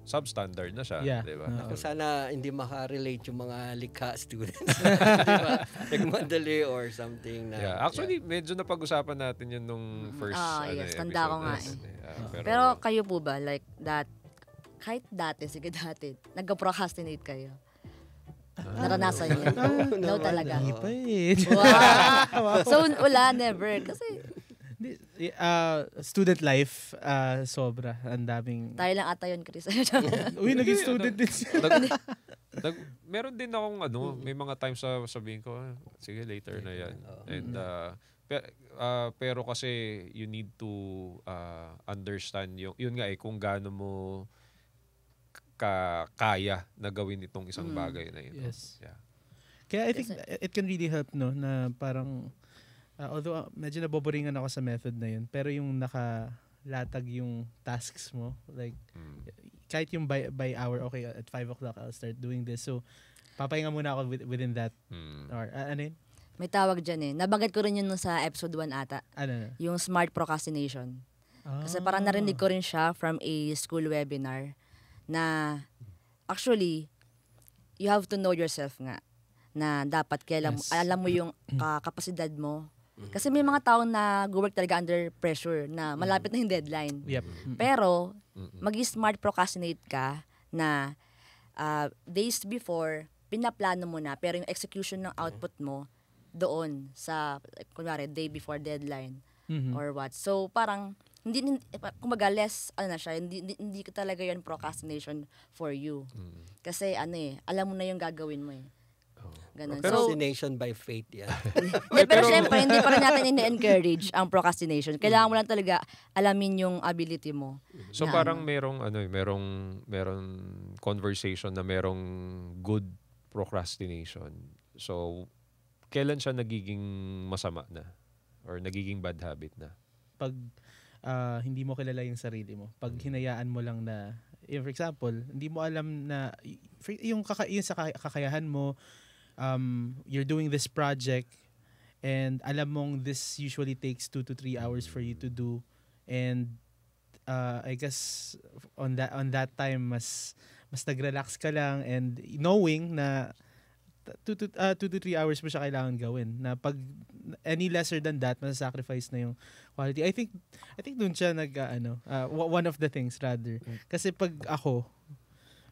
substandard na siya, yeah. 'di ba? Uh, sana hindi maka-relate yung mga likha students, 'di ba? Like madali or something na. Yeah, actually yeah. medyo napag-usapan natin 'yun nung mm-hmm. first Ah, uh, yes, eh, tanda ko nga. Eh. eh. Yeah, pero, pero kayo po ba like that kahit dati, sige dati, nagka-procrastinate kayo? Ah. Naranasan yun. Ah, no, talaga. Hindi pa eh. Wow. so, wala, never. Kasi, Uh, student life, uh, sobra. Ang daming... Tayo lang ata yun, Chris. Uy, naging student din siya. nag, nag, meron din akong ano, may mga times sa sabihin ko, sige, later na yan. And, uh, per, uh, pero kasi you need to uh, understand yung, yun nga eh, kung gaano mo ka- kaya na gawin itong isang mm. bagay na ito. Yes. Yeah. Kaya I think it can really help no na parang uh, although uh, medyo naboboringan ako sa method na yun pero yung nakalatag yung tasks mo like mm. kahit yung by, by hour okay at 5 o'clock I'll start doing this so papahinga muna ako with, within that mm. or uh, ano yun? May tawag dyan eh. Nabanggit ko rin yun sa episode 1 ata. Ano na? Yung smart procrastination. Ah. Kasi parang ah. narinig ko rin siya from a school webinar na actually, you have to know yourself nga na dapat kailan, yes. alam mo yung uh, kapasidad mo. Mm-hmm. Kasi may mga tao na go-work talaga under pressure na mm-hmm. malapit na yung deadline. Yep. Mm-hmm. Pero, mag-smart procrastinate ka na uh, days before, pinaplano mo na, pero yung execution ng output mo doon sa, kunwari, day before deadline mm-hmm. or what. So, parang hindi, hindi eh, kumbaga less ano na siya hindi, hindi, hindi talaga yan procrastination for you mm. kasi ano eh alam mo na yung gagawin mo eh oh. Ganun. Procrastination so, by fate, yan. Yeah. pero syempre, hindi pa rin natin ini-encourage ang procrastination. Mm. Kailangan mo lang talaga alamin yung ability mo. So na, parang merong, ano, eh, merong, merong conversation na merong good procrastination. So, kailan siya nagiging masama na? Or nagiging bad habit na? Pag uh, hindi mo kilala yung sarili mo. Pag mm. hinayaan mo lang na, eh, for example, hindi mo alam na yung, kaka- yung sa kakayahan mo, um, you're doing this project and alam mong this usually takes two to three hours for you to do and uh, I guess on that on that time mas mas nagrelax ka lang and knowing na 2 to 2 uh, ah, to 3 hours mo siya kailangan gawin na pag any lesser than that masasacrifice na yung quality. I think I think doon siya nag uh, ano, uh, one of the things rather. Mm. Kasi pag ako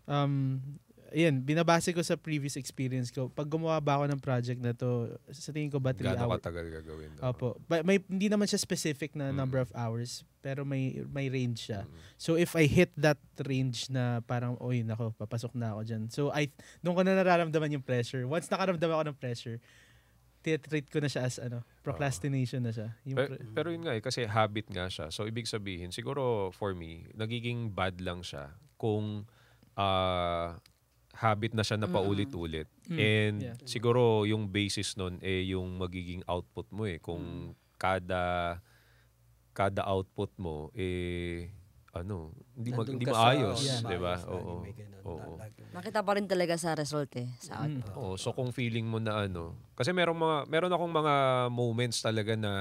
um ayan, binabase ko sa previous experience ko. Pag gumawa ba ako ng project na to, sa tingin ko ba 3 hours? Gano'ng katagal gagawin? No? Opo. But may, hindi naman siya specific na mm. number of hours, pero may may range siya. Mm. So if I hit that range na parang, oy, nako, papasok na ako dyan. So I, doon ko na nararamdaman yung pressure. Once nakaramdaman ako ng pressure, treat ko na siya as ano, procrastination na siya. Yung pero, pr- pero yun nga eh, kasi habit nga siya. So ibig sabihin, siguro for me, nagiging bad lang siya kung uh, habit na siya na paulit-ulit. Mm. And yeah. siguro yung basis nun eh yung magiging output mo eh. Kung mm. kada kada output mo eh ano, hindi mag hindi maayos, yeah. 'di ba? Oo. Oo. Makita pa rin talaga sa result eh, sa output. Mm. Oo, so kung feeling mo na ano, kasi merong mga meron akong mga moments talaga na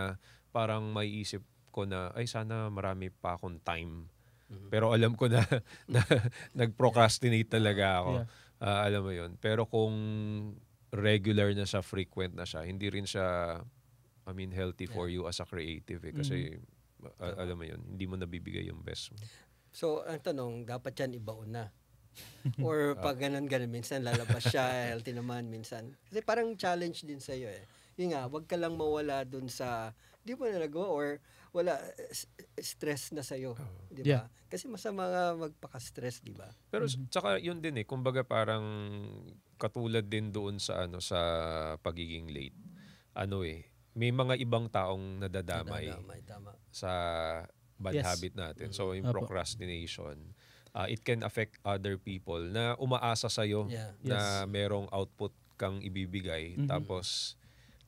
parang may isip ko na ay sana marami pa akong time. Mm-hmm. Pero alam ko na, na nag-procrastinate talaga ako. Yeah. Uh, alam mo 'yun. Pero kung regular na siya, frequent na siya, hindi rin siya I mean healthy yeah. for you as a creative eh, kasi mm-hmm Uh, alam mo yun, hindi mo nabibigay yung best mo. So, ang tanong, dapat yan ibaon na. Or ah. pag ganun ganun, minsan lalabas siya, healthy naman minsan. Kasi parang challenge din sa iyo eh. Yun nga, wag ka lang mawala dun sa, di mo nalago, or wala, stress na sa iyo, oh. Di ba? Yeah. Kasi masama nga magpaka-stress, di ba? Pero mm-hmm. tsaka yun din eh, kumbaga parang katulad din doon sa ano sa pagiging late. Ano eh, may mga ibang taong nadadamay, nadadamay tama. sa bad yes. habit natin. So yung Apo. procrastination, uh, it can affect other people na umaasa sa iyo yeah. na yes. merong output kang ibibigay mm-hmm. tapos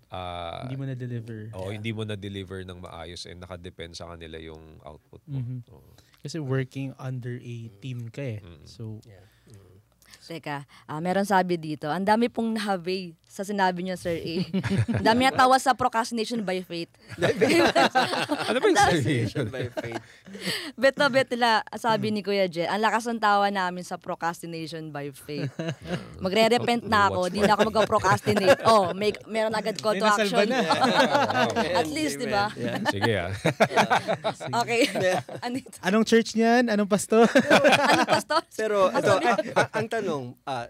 uh, hindi mo na deliver. Oh, yeah. hindi mo na deliver ng maayos and nakadepende sa kanila yung output mo. Mm-hmm. Oh. Kasi working under a team ka eh. Mm-hmm. So yeah. mm Teka, uh, meron sabi dito, ang dami pong nahabay sa sinabi niyo, Sir A. dami na tawa sa procrastination by faith. ano ba yung procrastination by faith? beto la, sabi ni Kuya Jet, ang lakas ng tawa namin sa procrastination by faith. Magre-repent na ako, di na ako mag-procrastinate. Oh, may, meron agad call to action. At least, di ba? Sige ah. okay. Ano Anong church niyan? Anong pastor? Anong pastor? Pero ah, ito, ah, ang, tanong, ah,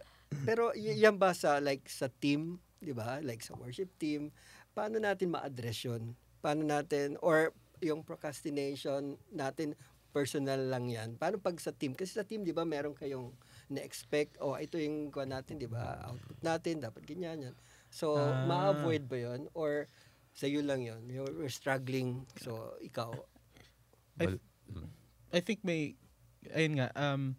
pero y- yan ba sa like sa team, 'di ba? Like sa worship team, paano natin ma-address 'yon? Paano natin or yung procrastination natin personal lang 'yan. Paano pag sa team? Kasi sa team, 'di ba, meron kayong na-expect, oh, ito yung kuha natin, 'di ba? Output natin dapat ganyan 'yan. So, ah. ma-avoid ba 'yon or sa iyo lang 'yon? You're struggling. So, ikaw I, I think may ayun nga um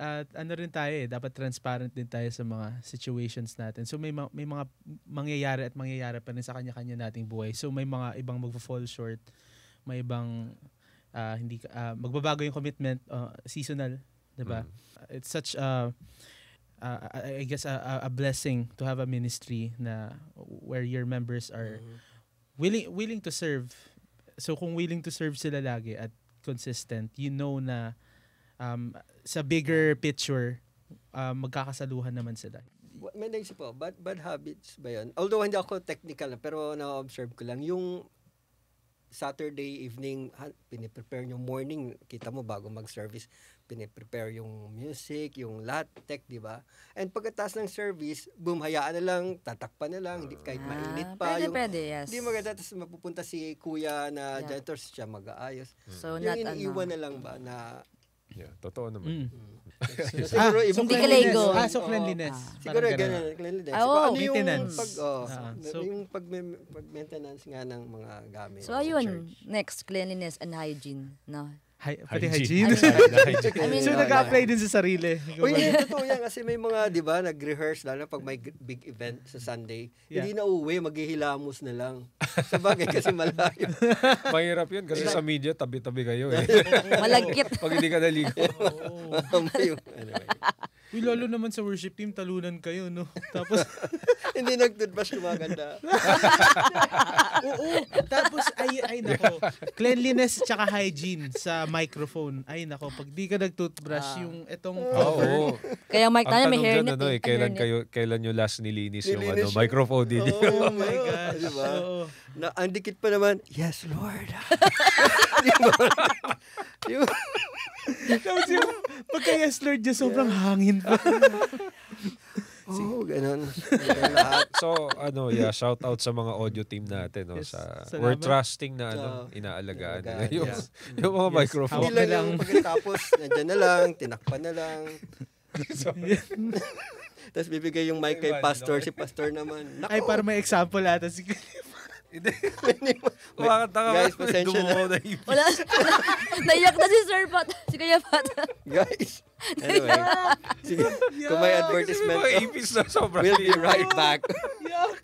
at ano rin tayo eh, dapat transparent din tayo sa mga situations natin. So may ma- may mga mangyayari at mangyayari pa rin sa kanya-kanya nating buhay. So may mga ibang magfo-fall short, may ibang uh, hindi uh, magbabago yung commitment uh, seasonal, 'di ba? Mm. It's such a uh, uh, I guess a, a blessing to have a ministry na where your members are mm-hmm. willing willing to serve. So kung willing to serve sila lagi at consistent, you know na um, sa bigger picture, uh, magkakasaluhan naman sila. May naisip po, bad, bad habits ba yun? Although hindi ako technical, pero na-observe ko lang, yung Saturday evening, ha, piniprepare yung morning, kita mo bago mag-service, piniprepare yung music, yung lahat, tech, di ba? And pagkatapos ng service, boom, hayaan na lang, tatakpan na lang, hindi, kahit ah, mainit pa. Pwede, yung, pwede, yes. Di maganda, tapos mapupunta si kuya na yeah. janitor, siya mag-aayos. So, yung not, iniiwan ano, na lang ba na niya. Totoo naman. Mm. mm. Siguro, ah, so, cleanliness. Ah, so cleanliness. Oh. Siguro ganun, cleanliness. Oh, Siguro, ano Yung pag, oh, ah, so, yung pag, pag maintenance nga ng mga gamit. So ayun, next, cleanliness and hygiene. No? Hi, pati hygiene. hygiene. Uh, so, no, nag-apply yeah. din sa sarili. Uy, yun, totoo yan. Kasi may mga, di ba, nag-rehearse, lalo pag may big event sa Sunday, yeah. hindi na uwi, maghihilamos na lang. Sa bagay kasi malayo. Mahirap yun kasi sa media, tabi-tabi kayo eh. Malagkit. pag hindi ka naligo. Oh. anyway. Uy, lalo naman sa worship team, talunan kayo, no? Tapos... Hindi nagtudbash kumaganda. Oo, tapos, ay, ay, nako. Cleanliness tsaka hygiene sa microphone. Ay, nako, pag di ka nagtoothbrush, ah. yung itong cover. Oh, oh. Kaya mic tayo may hairnet. Ano, eh, kailan, kayo, kailan nyo last nilinis, nilinis yung ano, yung... microphone din oh, oh my diba? gosh. diba? Oo. Na, ang dikit pa naman, yes, Lord. diba? diba? Tapos yung, pagka yes, Lord, yung sobrang yeah. hangin Oo, oh, ganun. so, ano, yeah, shout out sa mga audio team natin. No, yes, sa, salamat. we're trusting na ano, oh, inaalagaan nila yung, yeah. yung mga yes. microphone. Hawak lang. Pagkatapos, nandyan na lang, tinakpan na lang. Tapos bibigay yung mic kay Pastor, si Pastor naman. Nako. Ay, para may example ata si Cliff. Hindi. Kumakanta ka. Guys, pasensya na. Wala. Naiyak na si Sir Pat. Si Kuya Pat. Guys. Anyway. Sige. Kung may advertisement. To, we'll be right back. Yuck.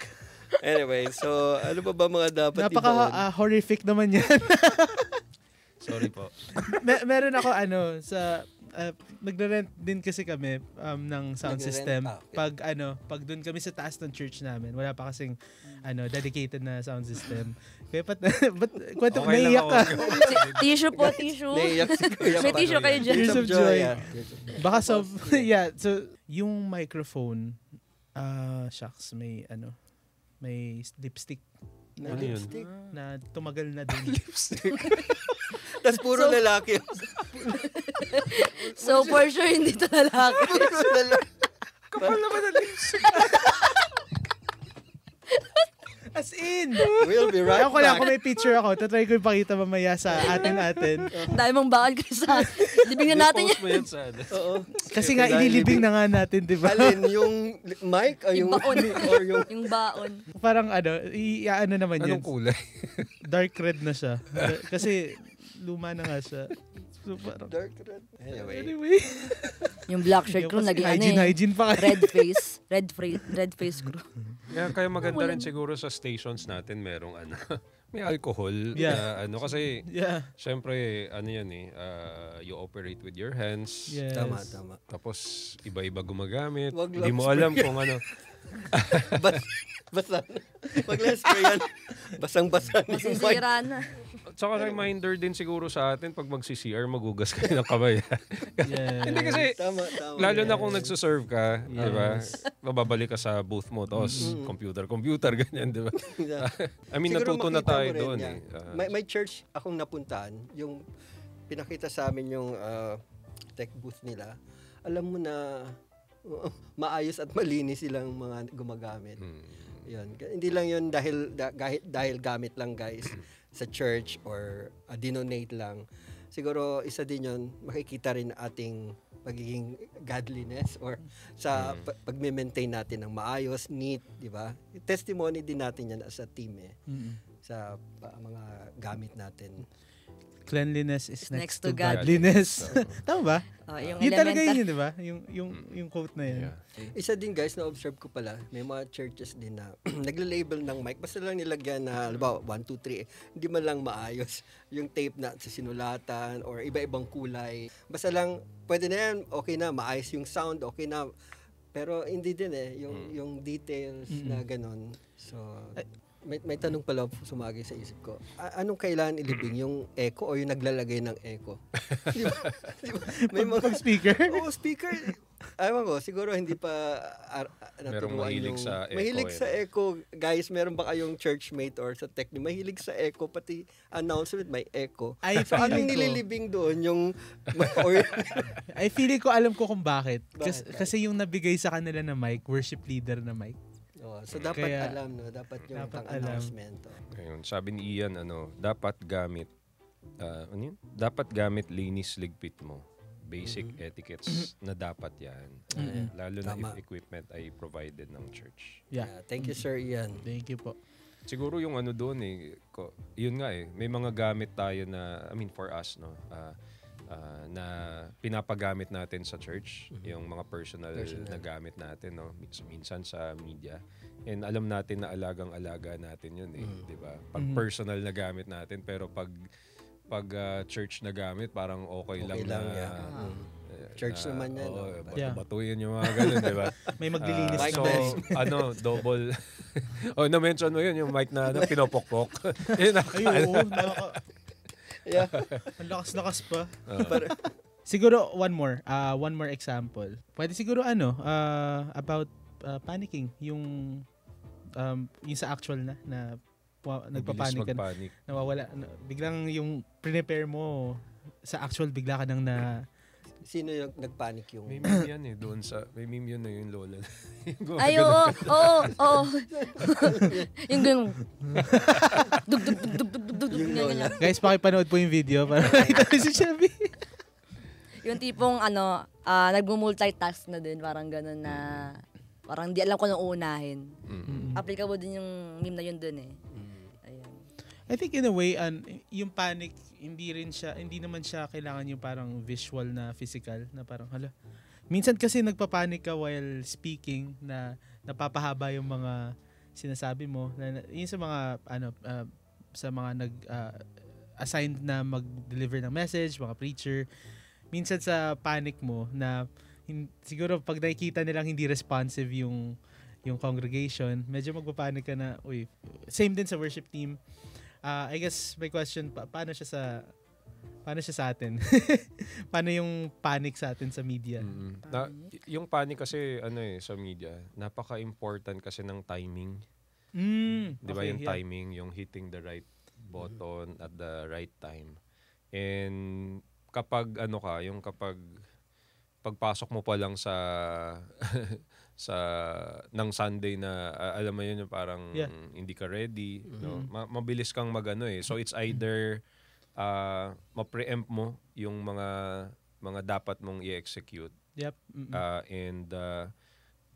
Anyway, so ano pa ba, mga dapat Napaka-horrific ah, uh, naman yan. Sorry po. Mer- meron ako ano, sa uh, ah, nagre-rent din kasi kami um, ng sound system ah, okay. pag ano, pag doon kami sa taas ng church namin. Wala pa kasing ano, dedicated na sound system. Kaya pat but kwento okay naiyak ka. tissue po, tissue. May tissue kayo dyan. Tears of joy. Baka so yeah, so yung microphone ah uh, shucks may ano, may lipstick na ano lipstick na tumagal na din. lipstick. Tapos puro so, lalaki. so, for sure, hindi to lalaki. puro lalaki. Kapal naman na As in. We'll be right ako back. Ako lang, kung may picture ako, tatry ko ipakita mamaya sa atin-atin. Dahil mong bakal ka sa libing na natin yan. Oo. Kasi nga, inilibing na nga natin, di ba? Alin, yung mic o yung... baon. or yung... yung baon. Parang ano, i-ano naman yun. Anong kulay? Dark red na siya. Kasi luma na nga siya. So, parang, Dark red. Anyway. anyway. yung black shirt crew, naging ano eh. Hygiene pa kayo. Red face. Red, fra- red face crew. Yeah, kaya maganda rin siguro sa stations natin merong ano. May alcohol. Yeah. Uh, ano kasi, yeah. syempre, ano yan eh, uh, you operate with your hands. Yes. Tama, tama. Tapos, iba-iba gumagamit. Hindi mo alam kung ano. Bas, basa. Wag lang spray yan. Basang-basa. Masisira na. Tsaka Pero, reminder din siguro sa atin, pag mag-CCR, magugas kayo ng kamay. Hindi kasi, tama, tama, lalo yes. na kung nagsuserve ka, yes. di ba? Mababalik ka sa booth mo, tapos mm-hmm. computer, computer, ganyan, di ba? I mean, natuto na tayo doon. Eh. Uh, may, may church akong napuntahan, yung pinakita sa amin yung uh, tech booth nila, alam mo na maayos at malinis silang mga gumagamit. Hmm. Yun. Hindi lang yun dahil, dahil, dahil gamit lang guys. sa church or uh, donate lang, siguro isa din yon makikita rin ating pagiging godliness or sa mm. pag-maintain natin ng maayos, neat, di ba? Testimony din natin yan as a team eh. Mm. Sa uh, mga gamit natin cleanliness is, next, next to, to godliness. godliness. Tama ba? Oh, yung, yung talaga yun, di ba? Yung, yung, yung quote na yun. Yeah. Eh, isa din guys, na-observe ko pala, may mga churches din na nagle-label ng mic. Basta lang nilagyan na, halimbawa, 1, 2, 3, hindi man lang maayos yung tape na sa sinulatan or iba-ibang kulay. Basta lang, pwede na yan, okay na, maayos yung sound, okay na. Pero hindi din eh, yung, mm. yung details mm-hmm. na ganun. So, may, may tanong pala sumagi sa isip ko. A- anong kailangan ilibing? Mm. Yung echo o yung naglalagay ng echo? di ba? Di ba? May mga... speaker? Oo, oh, speaker. Ewan ko, siguro hindi pa ah, ar- ah, Merong mahilig yung, sa echo. Mahilig eh. sa echo. Guys, meron ba kayong churchmate or sa tech? Mahilig sa echo, pati announcement may echo. I so, anong nililibing doon? Yung... or, I feel ko alam ko kung bakit. bakit? Kasi, kasi yung nabigay sa kanila na mic, worship leader na mic, Oh, so mm. dapat Kaya, alam no, dapat yung dapat announcement. Oh. Ayun, sabi ni Ian ano, dapat gamit uh, ano yun? Dapat gamit linis ligpit mo. Basic mm-hmm. etiquettes mm-hmm. na dapat 'yan. Mm-hmm. Eh, lalo Tama. na if equipment ay provided ng church. Yeah, yeah thank you sir Ian. Thank you po. Siguro yung ano doon eh, ko, yun nga eh, may mga gamit tayo na I mean for us no. Uh, uh, na pinapagamit natin sa church, mm-hmm. yung mga personal, personal na gamit natin, no? minsan sa media. And alam natin na alagang-alaga natin yun, eh, mm-hmm. di ba? Pag mm-hmm. personal na gamit natin, pero pag pag uh, church na gamit, parang okay, okay lang, lang ah, mm. eh, na... Yeah. Uh, church uh, naman yan. Oh, no? bat- yeah. Batuyin yung mga ganun, di ba? May maglilinis. Uh, so, ano, double. oh, na-mention mo yun, yung mic na, na ano, pinopokpok. Ayun, oo yeah. Ang lakas-lakas pa. Para, siguro one more, uh, one more example. Pwede siguro ano, uh, about uh, panicking, yung um, yung sa actual na na wa, nagpapanik ka na, nawawala na, biglang yung prepare mo sa actual bigla ka nang na Sino yung nagpanic yung... May meme yan eh, doon sa... May meme yun na yung lola. yung Ay, oo, oo, oo. Yung ganun. Dug, dug, dug, dug, dug, dug, Yung Guys, pakipanood po yung video para makita niyo si Chevy. yung tipong ano, uh, ah, nag-multitask na din, parang ganun na... Parang di alam ko nang unahin. Mm-hmm. Applicable din yung meme na yun doon eh. I think in a way, an, yung panic, hindi rin siya, hindi naman siya kailangan yung parang visual na physical, na parang, hala, minsan kasi nagpapanik ka while speaking na napapahaba yung mga sinasabi mo. Na, yun sa mga, ano, uh, sa mga nag, uh, assigned na mag-deliver ng message, mga preacher. Minsan sa panic mo na hin, siguro pag nakikita nilang hindi responsive yung yung congregation, medyo magpapanik ka na, uy, same din sa worship team uh, I guess my question, pa- paano siya sa paano siya sa atin? paano yung panic sa atin sa media? Mm-hmm. Na, yung panic kasi ano eh sa media, napaka-important kasi ng timing. Mm, 'Di ba okay, yung yeah. timing, yung hitting the right button at the right time. And kapag ano ka, yung kapag pagpasok mo pa lang sa sa ng Sunday na uh, alam mo yun yung parang yeah. hindi ka ready, mm-hmm. no? Ma- mabilis kang magano eh. So it's either uh, ma-preempt mo yung mga mga dapat mong i-execute. Yep. Mm-hmm. Uh, and uh,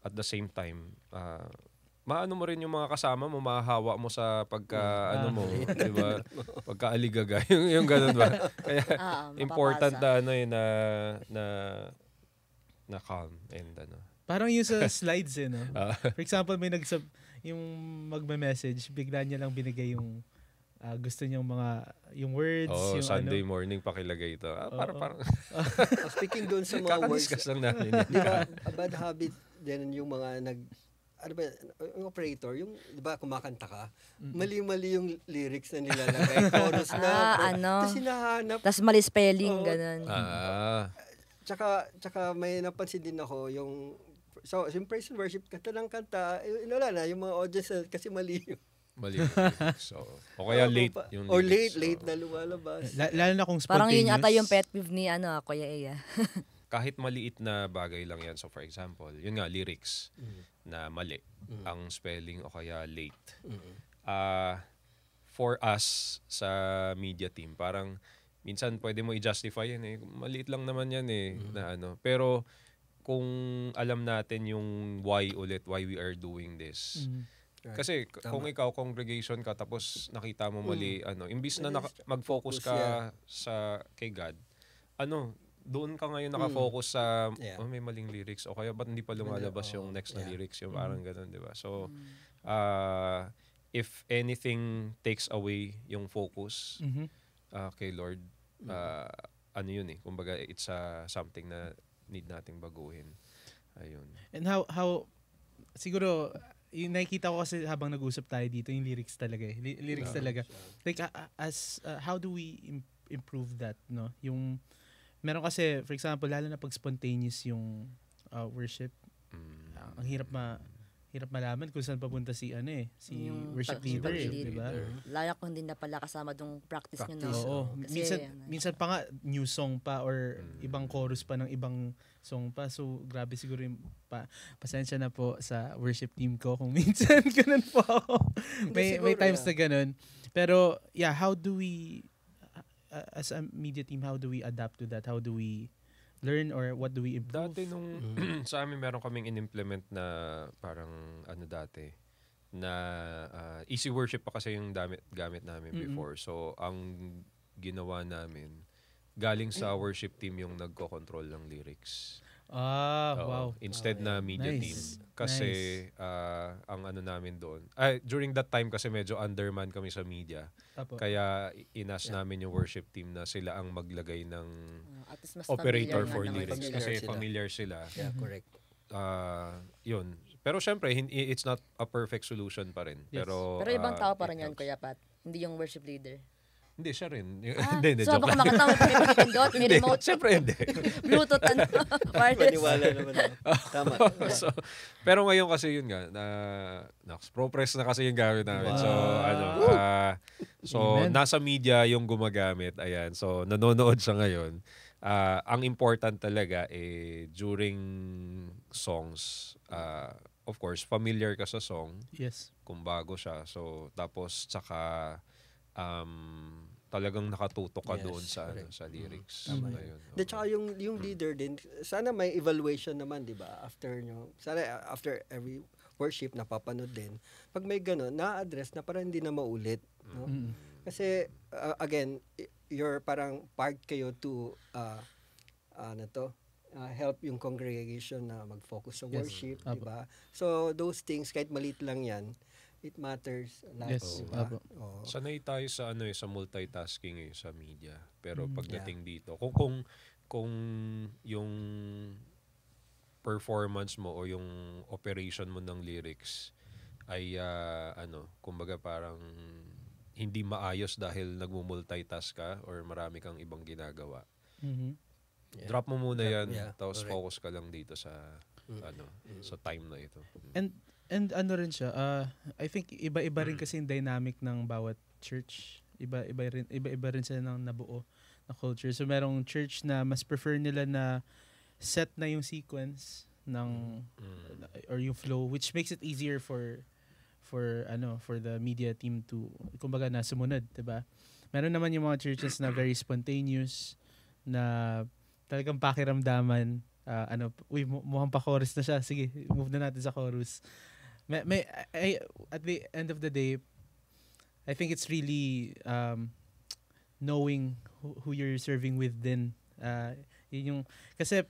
at the same time, uh, maano mo rin yung mga kasama mo, mahahawa mo sa pagka mm. ah. ano mo, 'di ba? Pagka aligaga, yung, yung ganun ba? Kaya ah, important mapapasa. na ano eh, na na na calm and ano. Parang yung sa slides eh, no? Ah. For example, may nag yung magme-message, bigla niya lang binigay yung uh, gusto niyang mga yung words, oh, yung Sunday ano. morning pakilagay ito. Ah, oh, para oh. parang speaking doon sa mga words. Kakadiscuss lang namin. diba, a bad habit din yung mga nag ano ba, yung operator, yung, di ba, kumakanta ka, mali-mali yung lyrics na nilalagay, chorus na. Ah, ano? Tapos hinahanap. Tapos mali spelling, oh, ganun. Ah. Tsaka, tsaka may napansin din ako, yung so, yung praise and worship, kanta ng kanta, inala eh, na yung mga audience eh, kasi mali yung Mali. so, o kaya late yung Or late, so. late na lumalabas. L- lalo na kung spontaneous. Parang yun ata yung pet peeve ni ano, Kuya Eya. kahit maliit na bagay lang yan. So for example, yun nga, lyrics mm. na mali. Mm. Ang spelling o kaya late. Mm. Uh, for us sa media team, parang minsan pwede mo i-justify yan eh. Maliit lang naman yan eh. Mm. Na ano. Pero kung alam natin yung why ulit, why we are doing this. Mm-hmm. Right. Kasi Tama. kung ikaw congregation ka tapos nakita mo mali mm. ano, imbis na naka- mag-focus ka yeah. sa kay God, ano, doon ka ngayon mm. naka-focus sa yeah. oh, may maling lyrics o kaya ba't hindi pa lumalabas oh. yung next na lyrics, yung mm. parang ganun, 'di ba? So mm. uh, if anything takes away yung focus mm-hmm. uh, kay Lord, mm. uh, mm-hmm. ano yun eh, kumbaga it's uh, something na need nating baguhin. Ayun. And how, how, siguro, yung nakikita ko kasi habang nag-usap tayo dito, yung lyrics talaga eh. Ly- lyrics yeah, talaga. Sure. Like, uh, as, uh, how do we improve that, no? Yung, meron kasi, for example, lalo na pag spontaneous yung uh, worship, mm. Uh, ang hirap ma, hirap malaman kung saan papunta si ano eh, si yung worship leader, leader eh, di ba? Layak kung din na pala kasama dong practice, practice. nyo na. Oo. Kasi, minsan, ano, minsan pa nga new song pa or mm. ibang chorus pa ng ibang song pa. So, grabe siguro yung pa, pasensya na po sa worship team ko kung minsan ganun po ako. may, siguro, may times na ganun. Pero, yeah, how do we, uh, as a media team, how do we adapt to that? How do we learn or what do we improve? Dati nung mm. sa amin meron kaming inimplement na parang ano dati na uh, easy worship pa kasi yung damit, gamit namin mm-hmm. before. So ang ginawa namin galing sa mm. worship team yung nagko-control ng lyrics. Ah, Oo, wow. Instead na media Nice. team. Kasi ah, ang ano namin doon, ay, ah, during that time kasi medyo underman kami sa media. Apo. Kaya i- inas namin yung worship team na sila ang maglagay ng ah, at operator for nga naman lyrics. sila. Kasi familiar sila. Yeah, mm-hmm. correct. Ah, yun. Pero syempre, hin- it's not a perfect solution pa rin. Yes. Pero, Pero ibang ah, tao pa it rin yan, Kuya Pat. Hindi yung worship leader. Hindi, siya rin. Ah, hindi, hindi, so, joke baka makatawa may pinipindot, may remote. Siyempre, hindi. Bluetooth and wireless. Paniwala naman. Tama. so, pero ngayon kasi yun nga, na, na ProPress na kasi yung gamit namin. Wow. So, ano, uh, so Amen. nasa media yung gumagamit. Ayan, so nanonood siya ngayon. Uh, ang important talaga eh, during songs, uh, of course, familiar ka sa song. Yes. Kung bago siya. So, tapos, tsaka, um, talagang nakatutok ka yes, doon sa ano, sa mm-hmm. lyrics. Mm-hmm. Tama yun. Okay. Tsaka yung yung leader din, sana may evaluation naman, 'di ba? After nyo, sana after every worship napapanood din. Pag may ganun, na-address na para hindi na maulit, no? Mm-hmm. Kasi uh, again, you're parang part kayo to uh, ano to, uh, help yung congregation na mag-focus sa worship, yes. 'di ba? So those things kahit maliit lang 'yan, it matters a lot. Yes. Diba? Oh. Sanay tayo sa ano eh, sa multitasking eh, sa media. Pero mm, pagdating yeah. dito, kung kung kung yung performance mo o yung operation mo ng lyrics ay uh, ano, kumbaga parang hindi maayos dahil nagmo-multitask ka or marami kang ibang ginagawa. Mm-hmm. Yeah. Drop mo muna Drop, yan, yeah, tapos correct. focus ka lang dito sa mm-hmm. ano, mm-hmm. sa time na ito. And And ano rin siya, uh, I think iba-iba rin mm. kasi yung dynamic ng bawat church. Iba-iba rin iba-iba rin sila ng nabuo na culture. So merong church na mas prefer nila na set na yung sequence ng mm. or yung flow which makes it easier for for ano for the media team to kumbaga na sumunod, 'di ba? Meron naman yung mga churches na very spontaneous na talagang pakiramdaman uh, ano uy mukhang pa chorus na siya sige move na natin sa chorus may, may I, at the end of the day I think it's really um, knowing who, who you're serving with then uh, yun yung kasi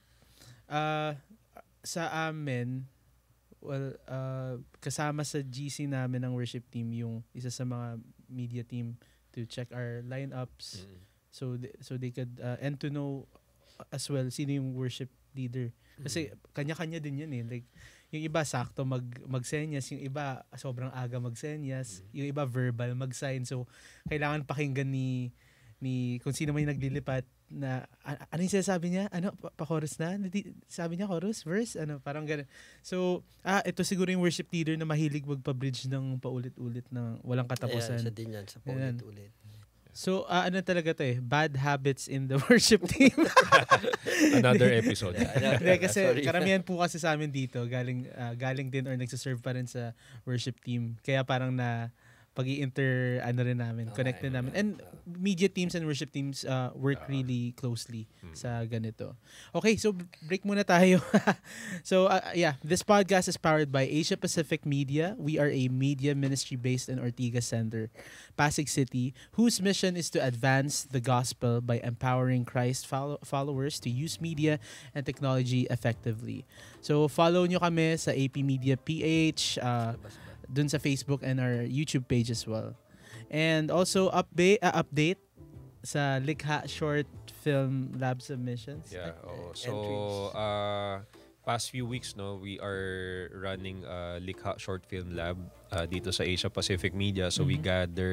uh, sa amin well uh, kasama sa GC namin ng worship team yung isa sa mga media team to check our lineups mm. so th- so they could uh, and to know as well sino yung worship leader kasi mm. kanya-kanya din yan eh like yung iba sakto mag magsenyas, yung iba sobrang aga magsenyas, mm yung iba verbal magsign So kailangan pakinggan ni ni kung sino man yung naglilipat na ano yung sinasabi niya? Ano pa, chorus na? Sabi niya chorus, verse, ano parang ganun. So, ah ito siguro yung worship leader na mahilig magpa-bridge ng paulit-ulit ng walang katapusan. Ayan, siya din yan sa paulit-ulit. So, uh, ano talaga to eh? Bad habits in the worship team. Another episode. Hindi, kasi Sorry. karamihan po kasi sa amin dito, galing, uh, galing din or nagsiserve pa rin sa worship team. Kaya parang na, pag inter ano rin namin, oh, connect din ano namin. And media teams and worship teams uh, work uh, really closely hmm. sa ganito. Okay, so break muna tayo. so uh, yeah, this podcast is powered by Asia Pacific Media. We are a media ministry based in Ortigas Center, Pasig City, whose mission is to advance the gospel by empowering Christ follow- followers to use media and technology effectively. So follow nyo kami sa AP Media PH, uh, dun sa Facebook and our YouTube page as well. And also update uh, update sa Likha Short Film Lab submissions. Yeah, oh, uh, So uh, past few weeks no, we are running uh, Likha Short Film Lab uh, dito sa Asia Pacific Media. So mm-hmm. we gather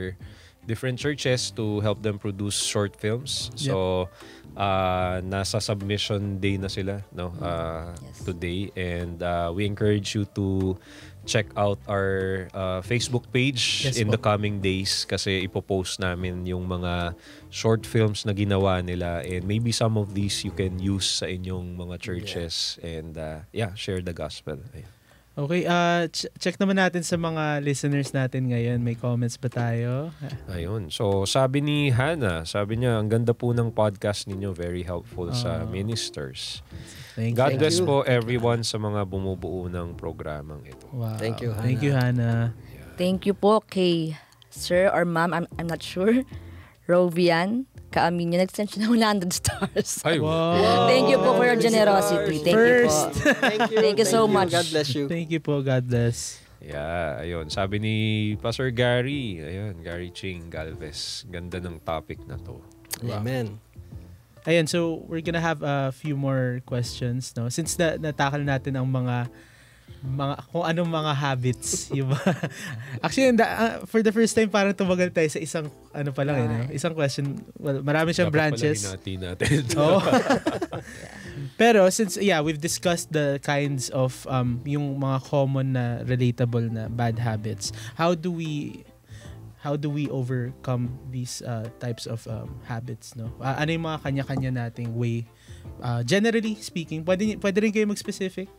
different churches to help them produce short films. Yep. So uh, nasa submission day na sila no uh, yes. today and uh, we encourage you to check out our uh, Facebook page yes, in po. the coming days kasi ipopost namin yung mga short films na ginawa nila and maybe some of these you can use sa inyong mga churches yeah. and uh, yeah, share the gospel. Ayan. Okay, uh, ch- check naman natin sa mga listeners natin ngayon. May comments ba tayo? Ayun. So, sabi ni Hannah, sabi niya, ang ganda po ng podcast ninyo. Very helpful oh. sa ah. ministers. Thank God you. bless po everyone sa mga bumubuo ng programang ito. Wow. Thank you, Hannah. Thank you, Hannah. Yeah. Thank you po kay Sir or Ma'am, I'm, I'm not sure, Rovian kaamin niyo, nag-send siya ng 100 stars. Ay, wow. Thank you po for your generosity. Thank you po. thank you. Thank you so much. God bless you. Thank you po. God bless. Yeah, ayun. Sabi ni Pastor Gary, ayun, Gary Ching Galvez. Ganda ng topic na to. Wow. Amen. Ayun, so we're gonna have a few more questions, no? Since na natakal natin ang mga mga kung anong mga habits yung mga, actually the, uh, ah, for the first time parang tumagal tayo sa isang ano pa lang ah. eh, no? isang question well, marami siyang Dapat branches natin natin oh. pero since yeah we've discussed the kinds of um yung mga common na relatable na bad habits how do we how do we overcome these uh, types of um, habits no uh, ano yung mga kanya-kanya nating way Uh, generally speaking, pwede, pwede rin kayo mag-specific.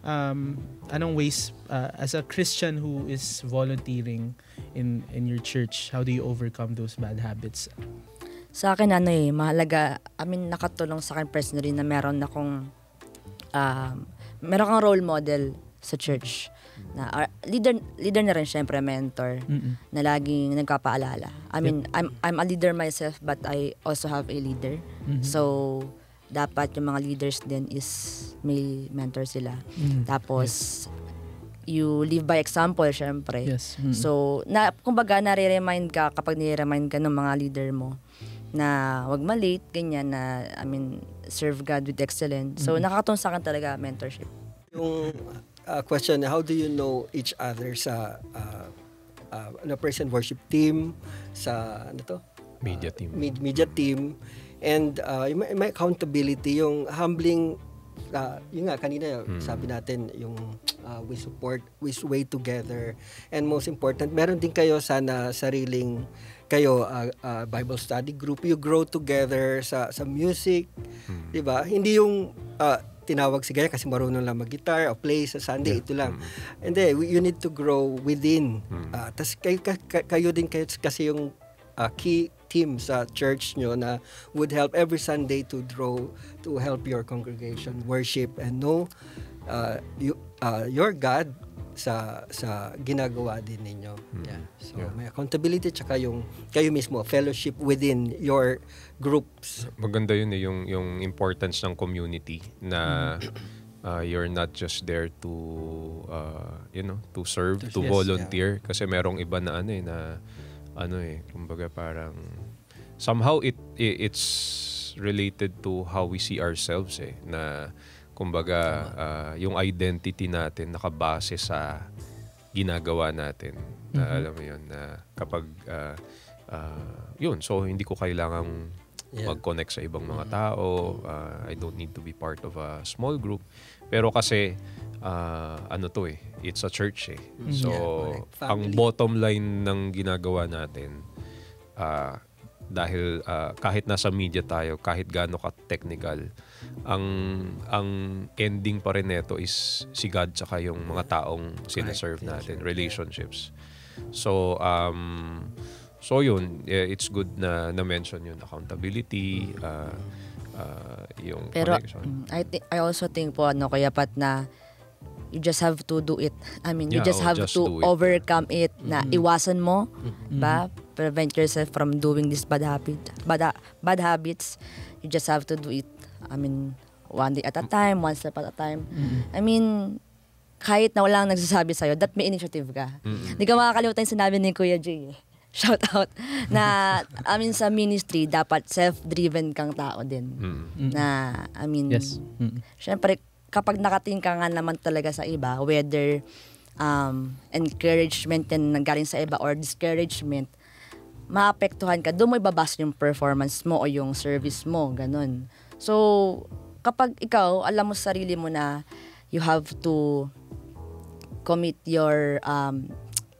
Um, anong ways, uh, as a Christian who is volunteering in, in your church, how do you overcome those bad habits? Sa akin, ano eh, mahalaga, I mean, nakatulong sa akin personally na meron na akong, um, meron kang role model sa church. Na uh, leader leader na rin syempre mentor Mm-mm. na laging nagpapaalala. I mean, I'm I'm a leader myself but I also have a leader. Mm-hmm. So dapat yung mga leaders din is may mentor sila. Mm. Tapos, yes. you live by example, syempre. Yes. Mm. So, na, kumbaga, nare-remind ka kapag nire-remind ka ng mga leader mo na wag malate, ganyan na, I mean, serve God with excellence. So, mm. nakakatulong sa akin talaga mentorship. Yung uh, question, how do you know each other sa uh, uh, ano, praise worship team, sa ano to? Media team. Uh, med- media team And uh, may, may accountability, yung humbling, uh, yun nga kanina hmm. sabi natin, yung uh, we support, we way together. And most important, meron din kayo sana sariling kayo uh, uh, Bible study group you grow together sa sa music hmm. 'di ba hindi yung uh, tinawag si Gaya kasi marunong lang mag-guitar o play sa Sunday yeah. ito lang hmm. and then you need to grow within hmm. uh, tas kayo, kayo din kayo kasi yung uh, key team sa church nyo na would help every Sunday to draw, to help your congregation worship and know uh, you, uh, your God sa sa ginagawa din ninyo. Hmm. Yeah. So yeah. may accountability tsaka yung kayo mismo fellowship within your groups. Maganda yun eh yung yung importance ng community na uh, you're not just there to uh, you know to serve, to, to yes, volunteer yeah. kasi merong iba na ano eh na ano eh, kumbaga parang somehow it, it it's related to how we see ourselves eh na kumbaga uh, yung identity natin nakabase sa ginagawa natin. Mm-hmm. Na, alam mo 'yun na kapag uh, uh, 'yun so hindi ko kailangan yeah. mag-connect sa ibang mga mm-hmm. tao. Uh, I don't need to be part of a small group. Pero kasi, uh, ano to eh, it's a church eh. Mm-hmm. So, yeah, ang bottom line ng ginagawa natin, uh, dahil uh, kahit nasa media tayo, kahit gaano ka technical, ang ang ending pa rin nito is si God tsaka yung mga taong sinaserve natin, relationships. So um so yun, eh, it's good na na mention yun accountability, uh, uh, yung Pero connection. Mm, I th- I also think po ano kaya pat na you just have to do it. I mean, yeah, you just oh, have just to it. overcome it na mm-hmm. iwasan mo, mm-hmm. ba? Mm-hmm. Prevent yourself from doing this bad habit, bad, bad habits. You just have to do it. I mean, one day at a mm-hmm. time, one step at a time. Mm-hmm. I mean, kahit na walang nagsasabi sa'yo, that may initiative ka. Mm-hmm. ka makakalimutan yung sinabi ni Kuya Jay. Shout out. Na, I mean, sa ministry, dapat self-driven kang tao din. Mm-hmm. Na, I mean, yes. mm-hmm. syempre, kapag nakatingin ka nga naman talaga sa iba, whether um, encouragement yan nanggaling sa iba or discouragement, maapektuhan ka, doon mo ibabas yung performance mo o yung service mo, ganun. So, kapag ikaw, alam mo sarili mo na you have to commit your um,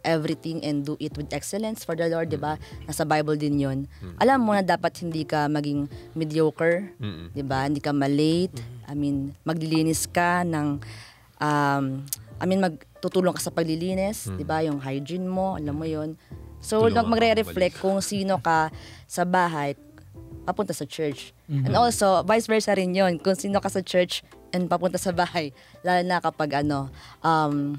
everything and do it with excellence for the Lord, mm. 'di ba? Nasa Bible din 'yon. Mm. Alam mo na dapat hindi ka maging mediocre, mm. 'di ba? Hindi ka malate. Mm. I mean, maglilinis ka ng um I mean magtutulong ka sa paglilinis, mm. 'di ba? Yung hygiene mo, alam mo 'yon. So, Tulungan magre-reflect kung sino ka sa bahay papunta sa church. Mm-hmm. And also, vice versa rin 'yon, kung sino ka sa church and papunta sa bahay, lalo na kapag ano um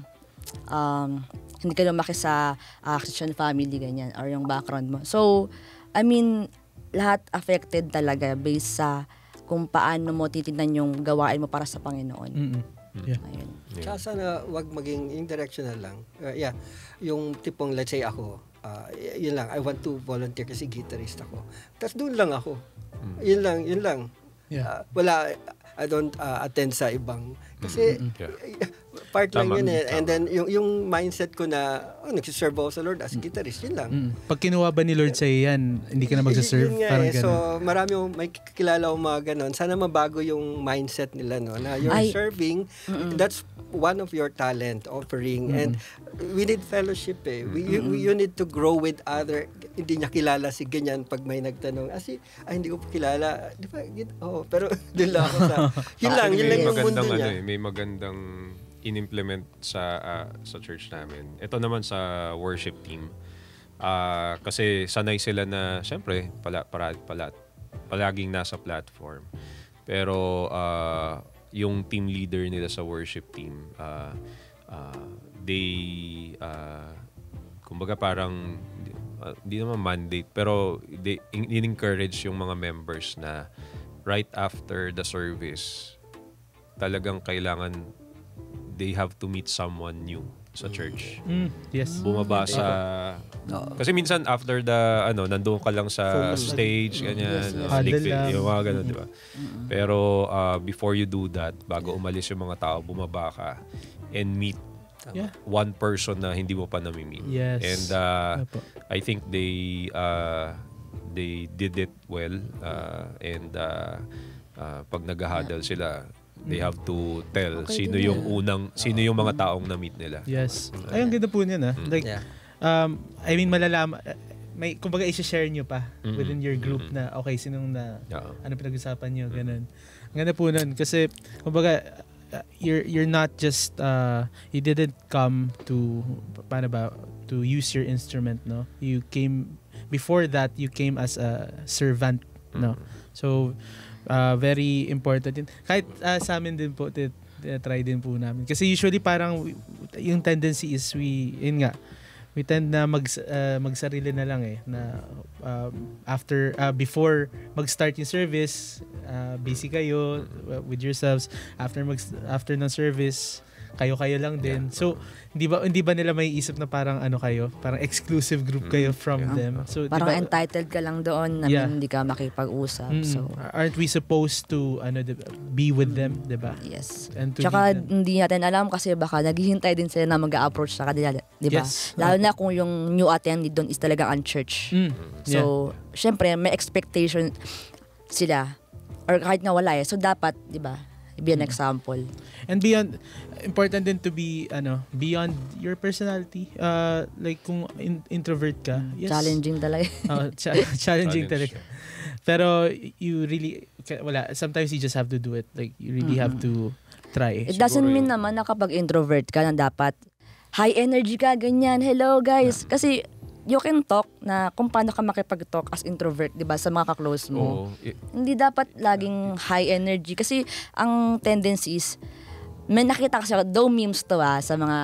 um, hindi ka lumaki sa uh, Christian family, ganyan, or yung background mo. So, I mean, lahat affected talaga based sa kung paano mo titignan yung gawain mo para sa Panginoon. Mm-hmm. Yeah. Ayun. Yeah. Tsaka sana wag maging indirectional lang. Uh, yeah, yung tipong let's say ako, uh, yun lang, I want to volunteer kasi guitarist ako. Tapos doon lang ako. Mm. Yun lang, yun lang. Yeah. Uh, wala, I don't uh, attend sa ibang. Kasi mm-hmm. yeah. Eh, part Tama, lang yun eh. And then yung yung mindset ko na oh, nagsiserve ako sa Lord as guitarist, yun lang. Mm. Pag kinuha ba ni Lord sa yan, hindi ka na magsiserve? Yun parang eh. So marami yung may kilala akong mga ganon. Sana mabago yung mindset nila no, na you're I, serving, mm-mm. that's one of your talent offering mm. and we need fellowship eh. We, you, mm. you need to grow with other. Hindi niya kilala si ganyan pag may nagtanong. Ah, si, ay, ah, hindi ko pa kilala. Di ba? Oh, pero doon lang ako sa... Yun lang, yun lang yung mundo niya. Ano, eh, may magandang inimplement sa uh, sa church namin. Ito naman sa worship team. Uh, kasi sanay sila na syempre pala, para, pala, palaging nasa platform. Pero uh, yung team leader nila sa worship team uh, uh, they uh, kumbaga parang hindi uh, naman mandate pero they in- encourage yung mga members na right after the service talagang kailangan they have to meet someone new sa church. Mm, mm. yes. Bumaba mm. sa no. Kasi minsan after the ano nandoon ka lang sa Full, stage mm. ganyan, yes, yes. liquid, yung mga ganun, mm di ba? Pero uh, before you do that, bago umalis yung mga tao, bumaba ka and meet yeah. one person na hindi mo pa nami-meet. Yes. And uh, I think they uh, they did it well uh, and uh, uh, pag nag-huddle sila They have to tell okay, sino yung unang sino yung mga taong na-meet nila. Yes. Mm. Ay, ang ganda po niyan ah. Mm. Like yeah. um I mean malalaman eh, may kumbaga i-share niyo pa mm-hmm. within your group mm-hmm. na okay sinong na yeah. ano pinag-usapan niyo ganun. Mm-hmm. Ang ganda po nun kasi kumbaga uh, you're you're not just uh you didn't come to paano ba to use your instrument no you came before that you came as a servant mm-hmm. no so Uh, very important din. Kahit uh, sa amin din po, try din po namin. Kasi usually parang yung tendency is we, yun nga, we tend na mag uh, magsarili na lang eh na uh, after uh, before mag-start yung service uh, busy kayo with yourselves after mag after ng service kayo-kayo lang din. Yeah. So, hindi ba hindi ba nila may isip na parang ano kayo, parang exclusive group kayo mm. from yeah. them. So, parang diba, entitled ka lang doon na yeah. hindi ka makipag-usap. Mm. So, aren't we supposed to ano be with them, 'di ba? Yes. And to Tsaka hindi natin alam kasi baka naghihintay din sila na mag-approach sa kanila, 'di ba? Yes. Lalo na kung yung new attendee doon is talaga unchurch. Mm. Yeah. So, syempre may expectation sila or kahit na wala eh. So dapat, 'di ba? be an example. And beyond, important din to be, ano, beyond your personality. Uh, like, kung in, introvert ka, mm. yes. Challenging talaga. oh, cha- challenging talaga. Pero, you really, wala, sometimes you just have to do it. Like, you really mm-hmm. have to try. It doesn't Siguro mean yun. naman na kapag introvert ka, na dapat high energy ka, ganyan, hello guys. Kasi, you can talk na kung paano ka makipag-talk as introvert, 'di ba, sa mga ka-close mo. Oo. Hindi dapat laging high energy kasi ang tendency is may nakita kasi ako, daw memes to ah, sa mga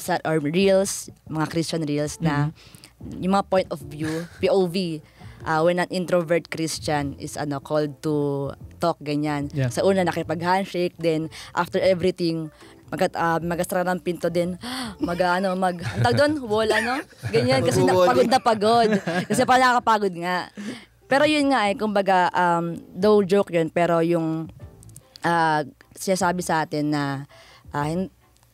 sa, or reels, mga Christian reels na mm-hmm. yung mga point of view, POV, uh, ah, when an introvert Christian is ano called to talk, ganyan. Yeah. Sa una, nakipag-handshake, then after everything, mag, uh, ah, magastra ng pinto din. Mag, ah, ano, mag, ang tag doon, wall, ano? Ganyan, kasi napagod na pagod. Kasi pala nakakapagod nga. Pero yun nga eh, kumbaga, um, though joke yun, pero yung uh, ah, sabi sa atin na, uh,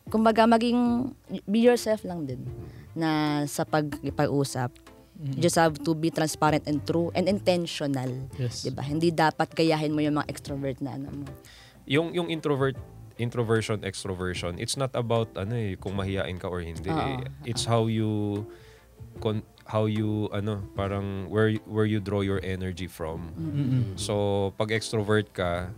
kumbaga, maging, be yourself lang din na sa pag-usap. Mm-hmm. just have to be transparent and true and intentional. Yes. 'Di ba? Hindi dapat gayahin mo yung mga extrovert na ano mo. Yung yung introvert introversion, extroversion, it's not about ano eh, kung mahihain ka or hindi. Uh-oh. It's how you con- how you ano parang where where you draw your energy from. Mm-hmm. So pag extrovert ka,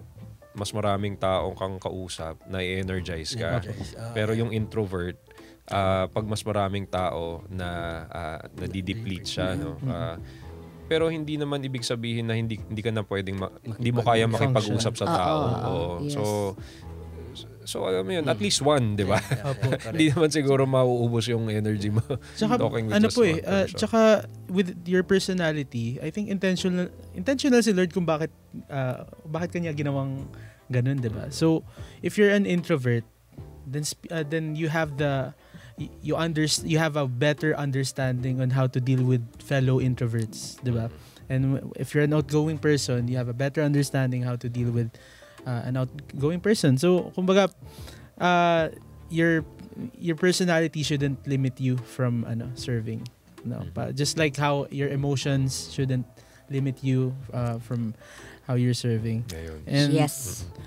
mas maraming taong kang kausap, na-energize ka. Energize. Oh, ah, Pero yung introvert, uh, pag mas maraming tao na uh, ah, deplete siya mm-hmm. no. Uh, pero hindi naman ibig sabihin na hindi hindi ka na pwedeng ma- hindi mo kaya makipag-usap sa tao. Oh, oh, oh. Yes. So So alam mo yun, at hmm. least one, di ba? Hindi naman siguro mauubos yung energy mo tsaka, talking with ano just po eh, uh, Tsaka with your personality, I think intentional intentional si Lord kung bakit uh, bakit kanya ginawang ganun, di ba? So if you're an introvert, then uh, then you have the you under you have a better understanding on how to deal with fellow introverts, di ba? And if you're an outgoing person, you have a better understanding how to deal with uh, an outgoing person. So, kumbaga, uh, your your personality shouldn't limit you from ano serving. No, mm-hmm. pa, just like how your emotions shouldn't limit you uh, from how you're serving. And yes. Mm-hmm.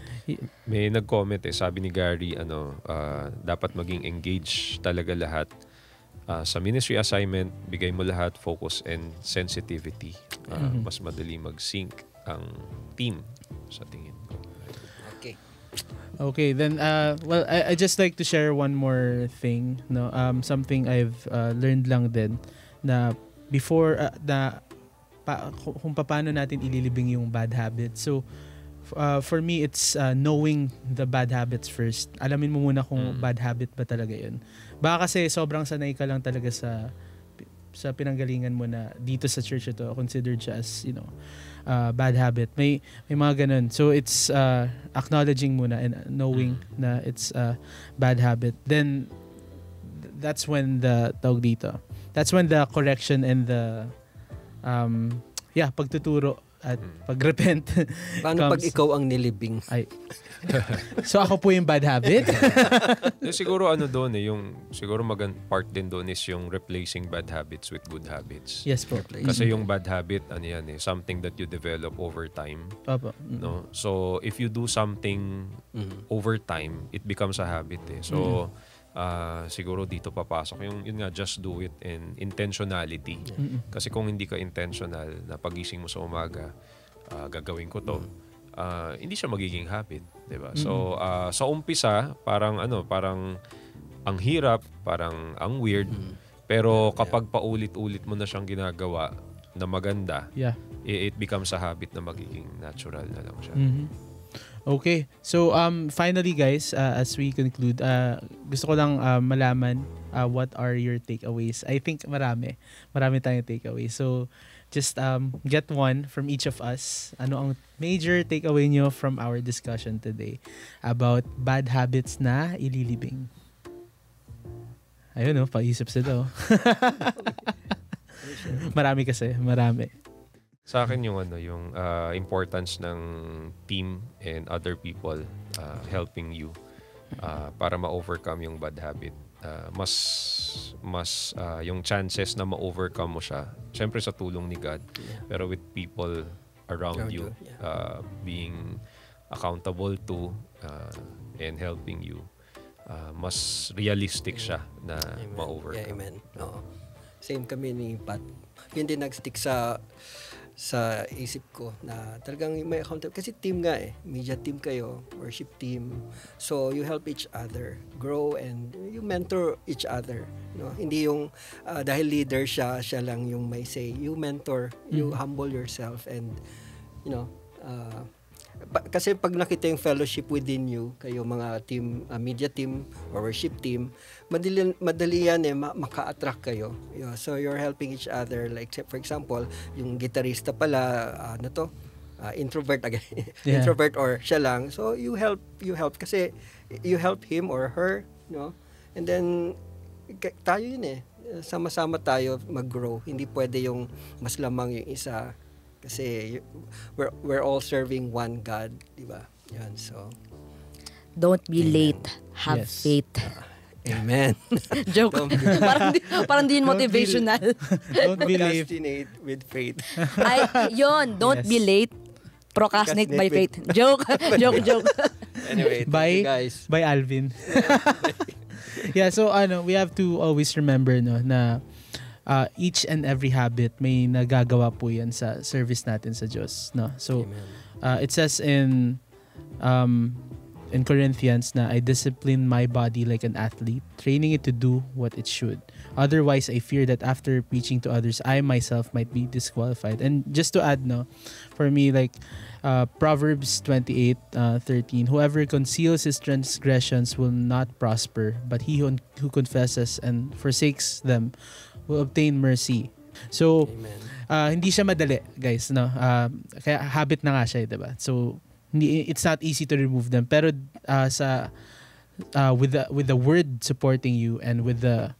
May nag-comment eh, sabi ni Gary, ano, uh, dapat maging engaged talaga lahat. Uh, sa ministry assignment, bigay mo lahat, focus and sensitivity. Uh, mm-hmm. Mas madali mag-sync ang team sa tingin. Okay, then uh, well, I, I just like to share one more thing. No, um, something I've uh, learned lang din na before uh, na pa, kung paano natin ililibing yung bad habits. So uh, for me, it's uh, knowing the bad habits first. Alamin mo muna kung mm. bad habit ba talaga yun. Baka kasi sobrang sanay ka lang talaga sa sa pinanggalingan mo na dito sa church ito considered siya as you know uh, bad habit. May may mga ganun. So it's uh, acknowledging muna and knowing mm. na it's a bad habit. Then that's when the tawag dito. That's when the correction and the um yeah, pagtuturo at hmm. pag-repent. Paano comes, pag ikaw ang nilibing? Ay. so ako po yung bad habit? siguro ano doon eh, yung siguro magan part din doon is yung replacing bad habits with good habits. Yes po. Replacing. Kasi yung bad habit ano yan eh, something that you develop over time. Opo. No? So if you do something mm over time, it becomes a habit eh. So mm uh, siguro dito papasok yung yun nga just do it and intentionality. Mm -mm. Kasi kung hindi ka intentional na pagising mo sa umaga, uh, gagawin ko to. Uh, hindi siya magiging habit, 'di ba? Mm -hmm. So uh, sa umpisa, parang ano, parang ang hirap, parang ang weird. Mm -hmm. Pero kapag paulit-ulit mo na siyang ginagawa na maganda, yeah. it, it becomes a habit na magiging natural na lang siya. Mm-hmm. Okay. So um finally guys, uh, as we conclude, uh, gusto ko lang uh, malaman uh, what are your takeaways. I think marami. Marami tayong takeaways. So just um get one from each of us. Ano ang major takeaway nyo from our discussion today about bad habits na ililibing? Ayun no, oh, paisip sila. Oh. marami kasi, marami. Sa akin yung ano, yung uh, importance ng team and other people uh, helping you uh, para ma-overcome yung bad habit. Uh, mas mas uh, yung chances na ma-overcome mo siya. Syempre sa tulong ni God, yeah. pero with people around, you, uh, being accountable to uh, and helping you. Uh, mas realistic siya na ma-overcome. Yeah, amen. Oo. Same kami ni Pat. Yun din nag-stick sa sa isip ko na talagang may accountability. Kasi team nga eh. Media team kayo, worship team. So, you help each other grow and you mentor each other. No? Hindi yung uh, dahil leader siya, siya lang yung may say. You mentor, mm. you hmm. humble yourself and, you know, uh, kasi pag nakita yung fellowship within you, kayo mga team, uh, media team or worship team, madali, madali yan eh, maka-attract kayo. so you're helping each other. Like for example, yung gitarista pala, ah, ano to, uh, introvert again. yeah. introvert or siya lang. So you help, you help kasi you help him or her, you know. And then tayo yun eh. Sama-sama tayo mag-grow. Hindi pwede yung mas lamang yung isa kasi we're, we're all serving one God, di ba? Yan, so. Don't be Amen. late. Have yes. faith. Uh, Amen. Joke. parang, di, parang di motivational. Don't be late. with faith. Ay, yon, Don't yes. be late. Procrastinate, by faith. joke. joke, joke. anyway, by, guys. By Alvin. yeah, so ano, we have to always remember no na uh, each and every habit may nagagawa po 'yan sa service natin sa Diyos, no. So uh, it says in um in Corinthians na I discipline my body like an athlete, training it to do what it should. Otherwise, I fear that after preaching to others, I myself might be disqualified. And just to add, no, for me, like uh, Proverbs 28, uh, 13, whoever conceals his transgressions will not prosper, but he who, who confesses and forsakes them will obtain mercy. So, Amen. uh, hindi siya madali, guys, no? Uh, kaya habit na nga siya, eh, diba? So, hindi it's not easy to remove them pero uh, sa uh, with the with the word supporting you and with the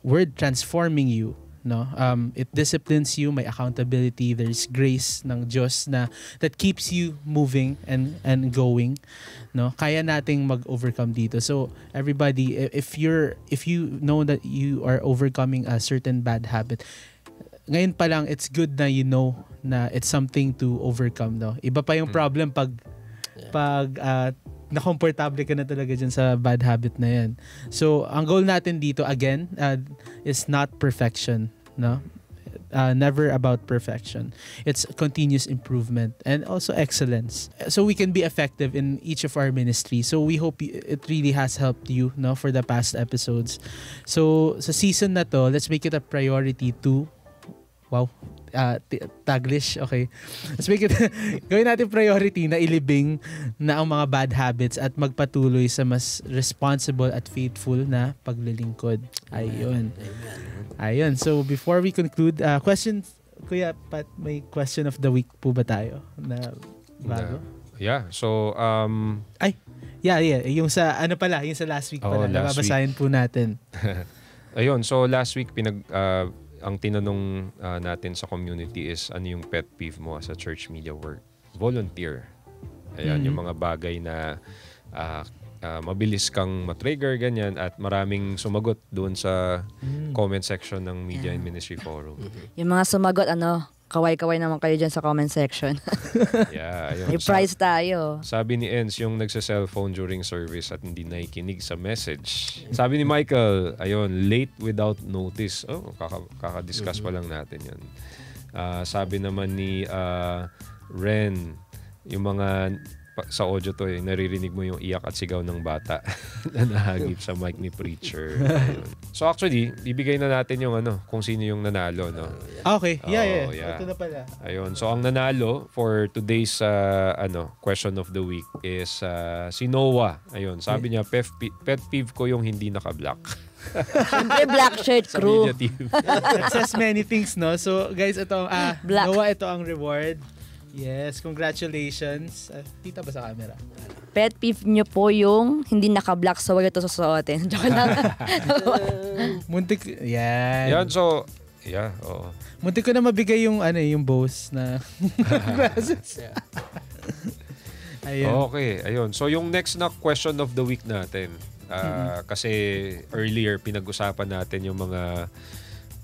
word transforming you no um it disciplines you may accountability there's grace ng Diyos na that keeps you moving and and going no kaya nating mag-overcome dito so everybody if you're if you know that you are overcoming a certain bad habit ngayon pa lang it's good na you know na it's something to overcome no iba pa yung mm. problem pag pag uh, ah, na comfortable ka na talaga dyan sa bad habit na yan. So, ang goal natin dito, again, uh, is not perfection. No? Uh, never about perfection. It's continuous improvement and also excellence. So we can be effective in each of our ministry. So we hope it really has helped you no, for the past episodes. So sa season na to, let's make it a priority to Wow. Uh, taglish, okay. Let's make it, gawin natin priority na ilibing na ang mga bad habits at magpatuloy sa mas responsible at faithful na paglilingkod. Ayun. Ayun. So, before we conclude, uh, question, Kuya Pat, may question of the week po ba tayo na bago? Na, yeah. So, um... Ay, yeah, yeah. Yung sa, ano pala, yung sa last week oh, pala, oh, last nababasahin week. po natin. Ayun, so last week pinag uh, ang tinanong uh, natin sa community is ano yung pet peeve mo sa church media work? Volunteer. Ayan, mm-hmm. yung mga bagay na uh, uh, mabilis kang matrigger, ganyan, at maraming sumagot doon sa mm. comment section ng Media yeah. and Ministry Forum. Mm-hmm. Yung mga sumagot, ano, kaway-kaway naman kayo dyan sa comment section. yeah, yun. May prize tayo. Sabi ni Enz, yung nagsa-cellphone during service at hindi naikinig sa message. Sabi ni Michael, ayun, late without notice. Oh, kaka- kaka-discuss pa mm-hmm. lang natin yun. Uh, sabi naman ni uh, Ren, yung mga sa audio to eh, naririnig mo yung iyak at sigaw ng bata na nahagip sa mic ni Preacher. Ayun. so actually, ibigay na natin yung ano, kung sino yung nanalo, no? Ah, okay. Yeah, yeah. Oh, yeah. Ito na pala. Ayun. So ang nanalo for today's uh, ano, question of the week is uh, si Noah. Ayun, sabi niya, pet, pet peeve ko yung hindi naka-black. Siyempre, black shirt crew. It says many things, no? So, guys, ito, ah, black. Noah, ito ang reward. Yes, congratulations. Uh, tita ba sa camera? Pet peeve nyo po yung hindi naka-black so wag ito susuotin. Joke lang. Muntik, yan. Yan, so, yeah, oo. Muntik ko na mabigay yung, ano, yung bows na glasses. ayun. Okay, ayun. So, yung next na question of the week natin, Uh, mm-hmm. kasi earlier pinag-usapan natin yung mga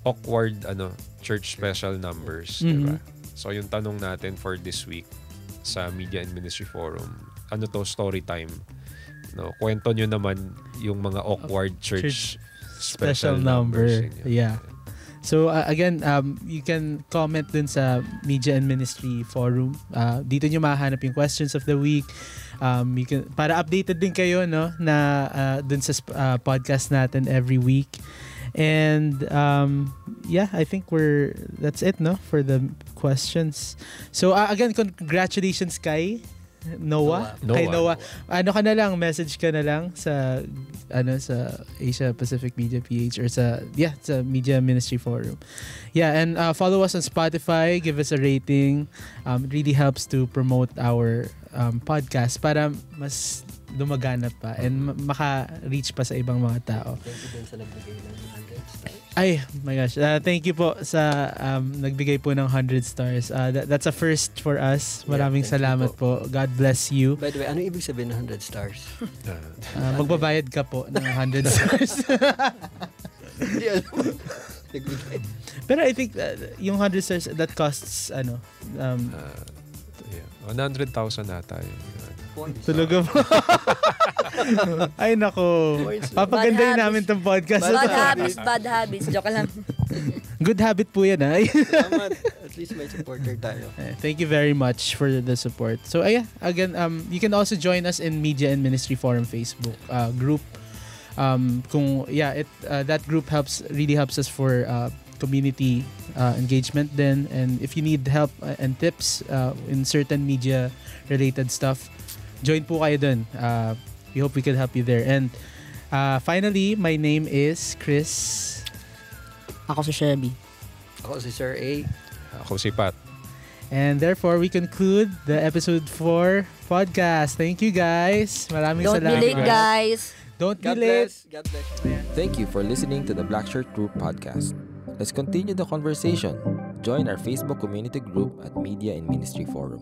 awkward ano church special numbers, mm-hmm. 'di ba? So yung tanong natin for this week sa Media and Ministry Forum, ano to story time? No, kwento nyo naman yung mga awkward church, church special, special number. Yeah. So uh, again, um, you can comment dun sa Media and Ministry forum. Uh, dito nyo mahanap yung questions of the week. Um, you can, para updated din kayo no, na uh, dun sa uh, podcast natin every week. And um, yeah, I think we're that's it, no, for the questions. So uh, again, congratulations kay Noah. Noah. Kay Noah. Noah. Ano ka na lang, message ka na lang sa ano sa Asia Pacific Media PH or sa yeah, sa Media Ministry Forum. Yeah, and uh, follow us on Spotify, give us a rating. Um, it really helps to promote our um, podcast para mas dumaganap pa and maka-reach pa sa ibang mga tao. Thank you din sa nagbigay ng 100 stars. Ay, my gosh. Uh, thank you po sa um, nagbigay po ng 100 stars. Uh, that, that's a first for us. Maraming yeah, salamat po. po. God bless you. By the way, ano ibig sabihin ng 100 stars? uh, magbabayad ka po ng 100 stars. Pero I think uh, yung 100 stars, that costs ano? Um, uh, yeah. 100,000 ata yun points. Ah. Talaga ba? Ay, nako. Papagandahin Bad namin tong podcast. Bad, na habits, bad habits. Joke lang. Good habit po yan, ha? Ah. Tama, at least may supporter tayo. Eh, thank you very much for the support. So, ayan, ah, again, um, you can also join us in Media and Ministry Forum Facebook uh, group. Um, kung, yeah, it, uh, that group helps, really helps us for uh, community uh, engagement then and if you need help uh, and tips uh, in certain media related stuff join po kayo dun. Uh, we hope we can help you there. And uh, finally, my name is Chris. Ako si Shelby. Ako si Sir A. Ako si Pat. And therefore, we conclude the episode 4 podcast. Thank you guys. Maraming Don't salamat. Don't be late, guys. Don't God be late. Bless. God bless. Thank you for listening to the Black Shirt Group podcast. Let's continue the conversation. Join our Facebook community group at Media and Ministry Forum.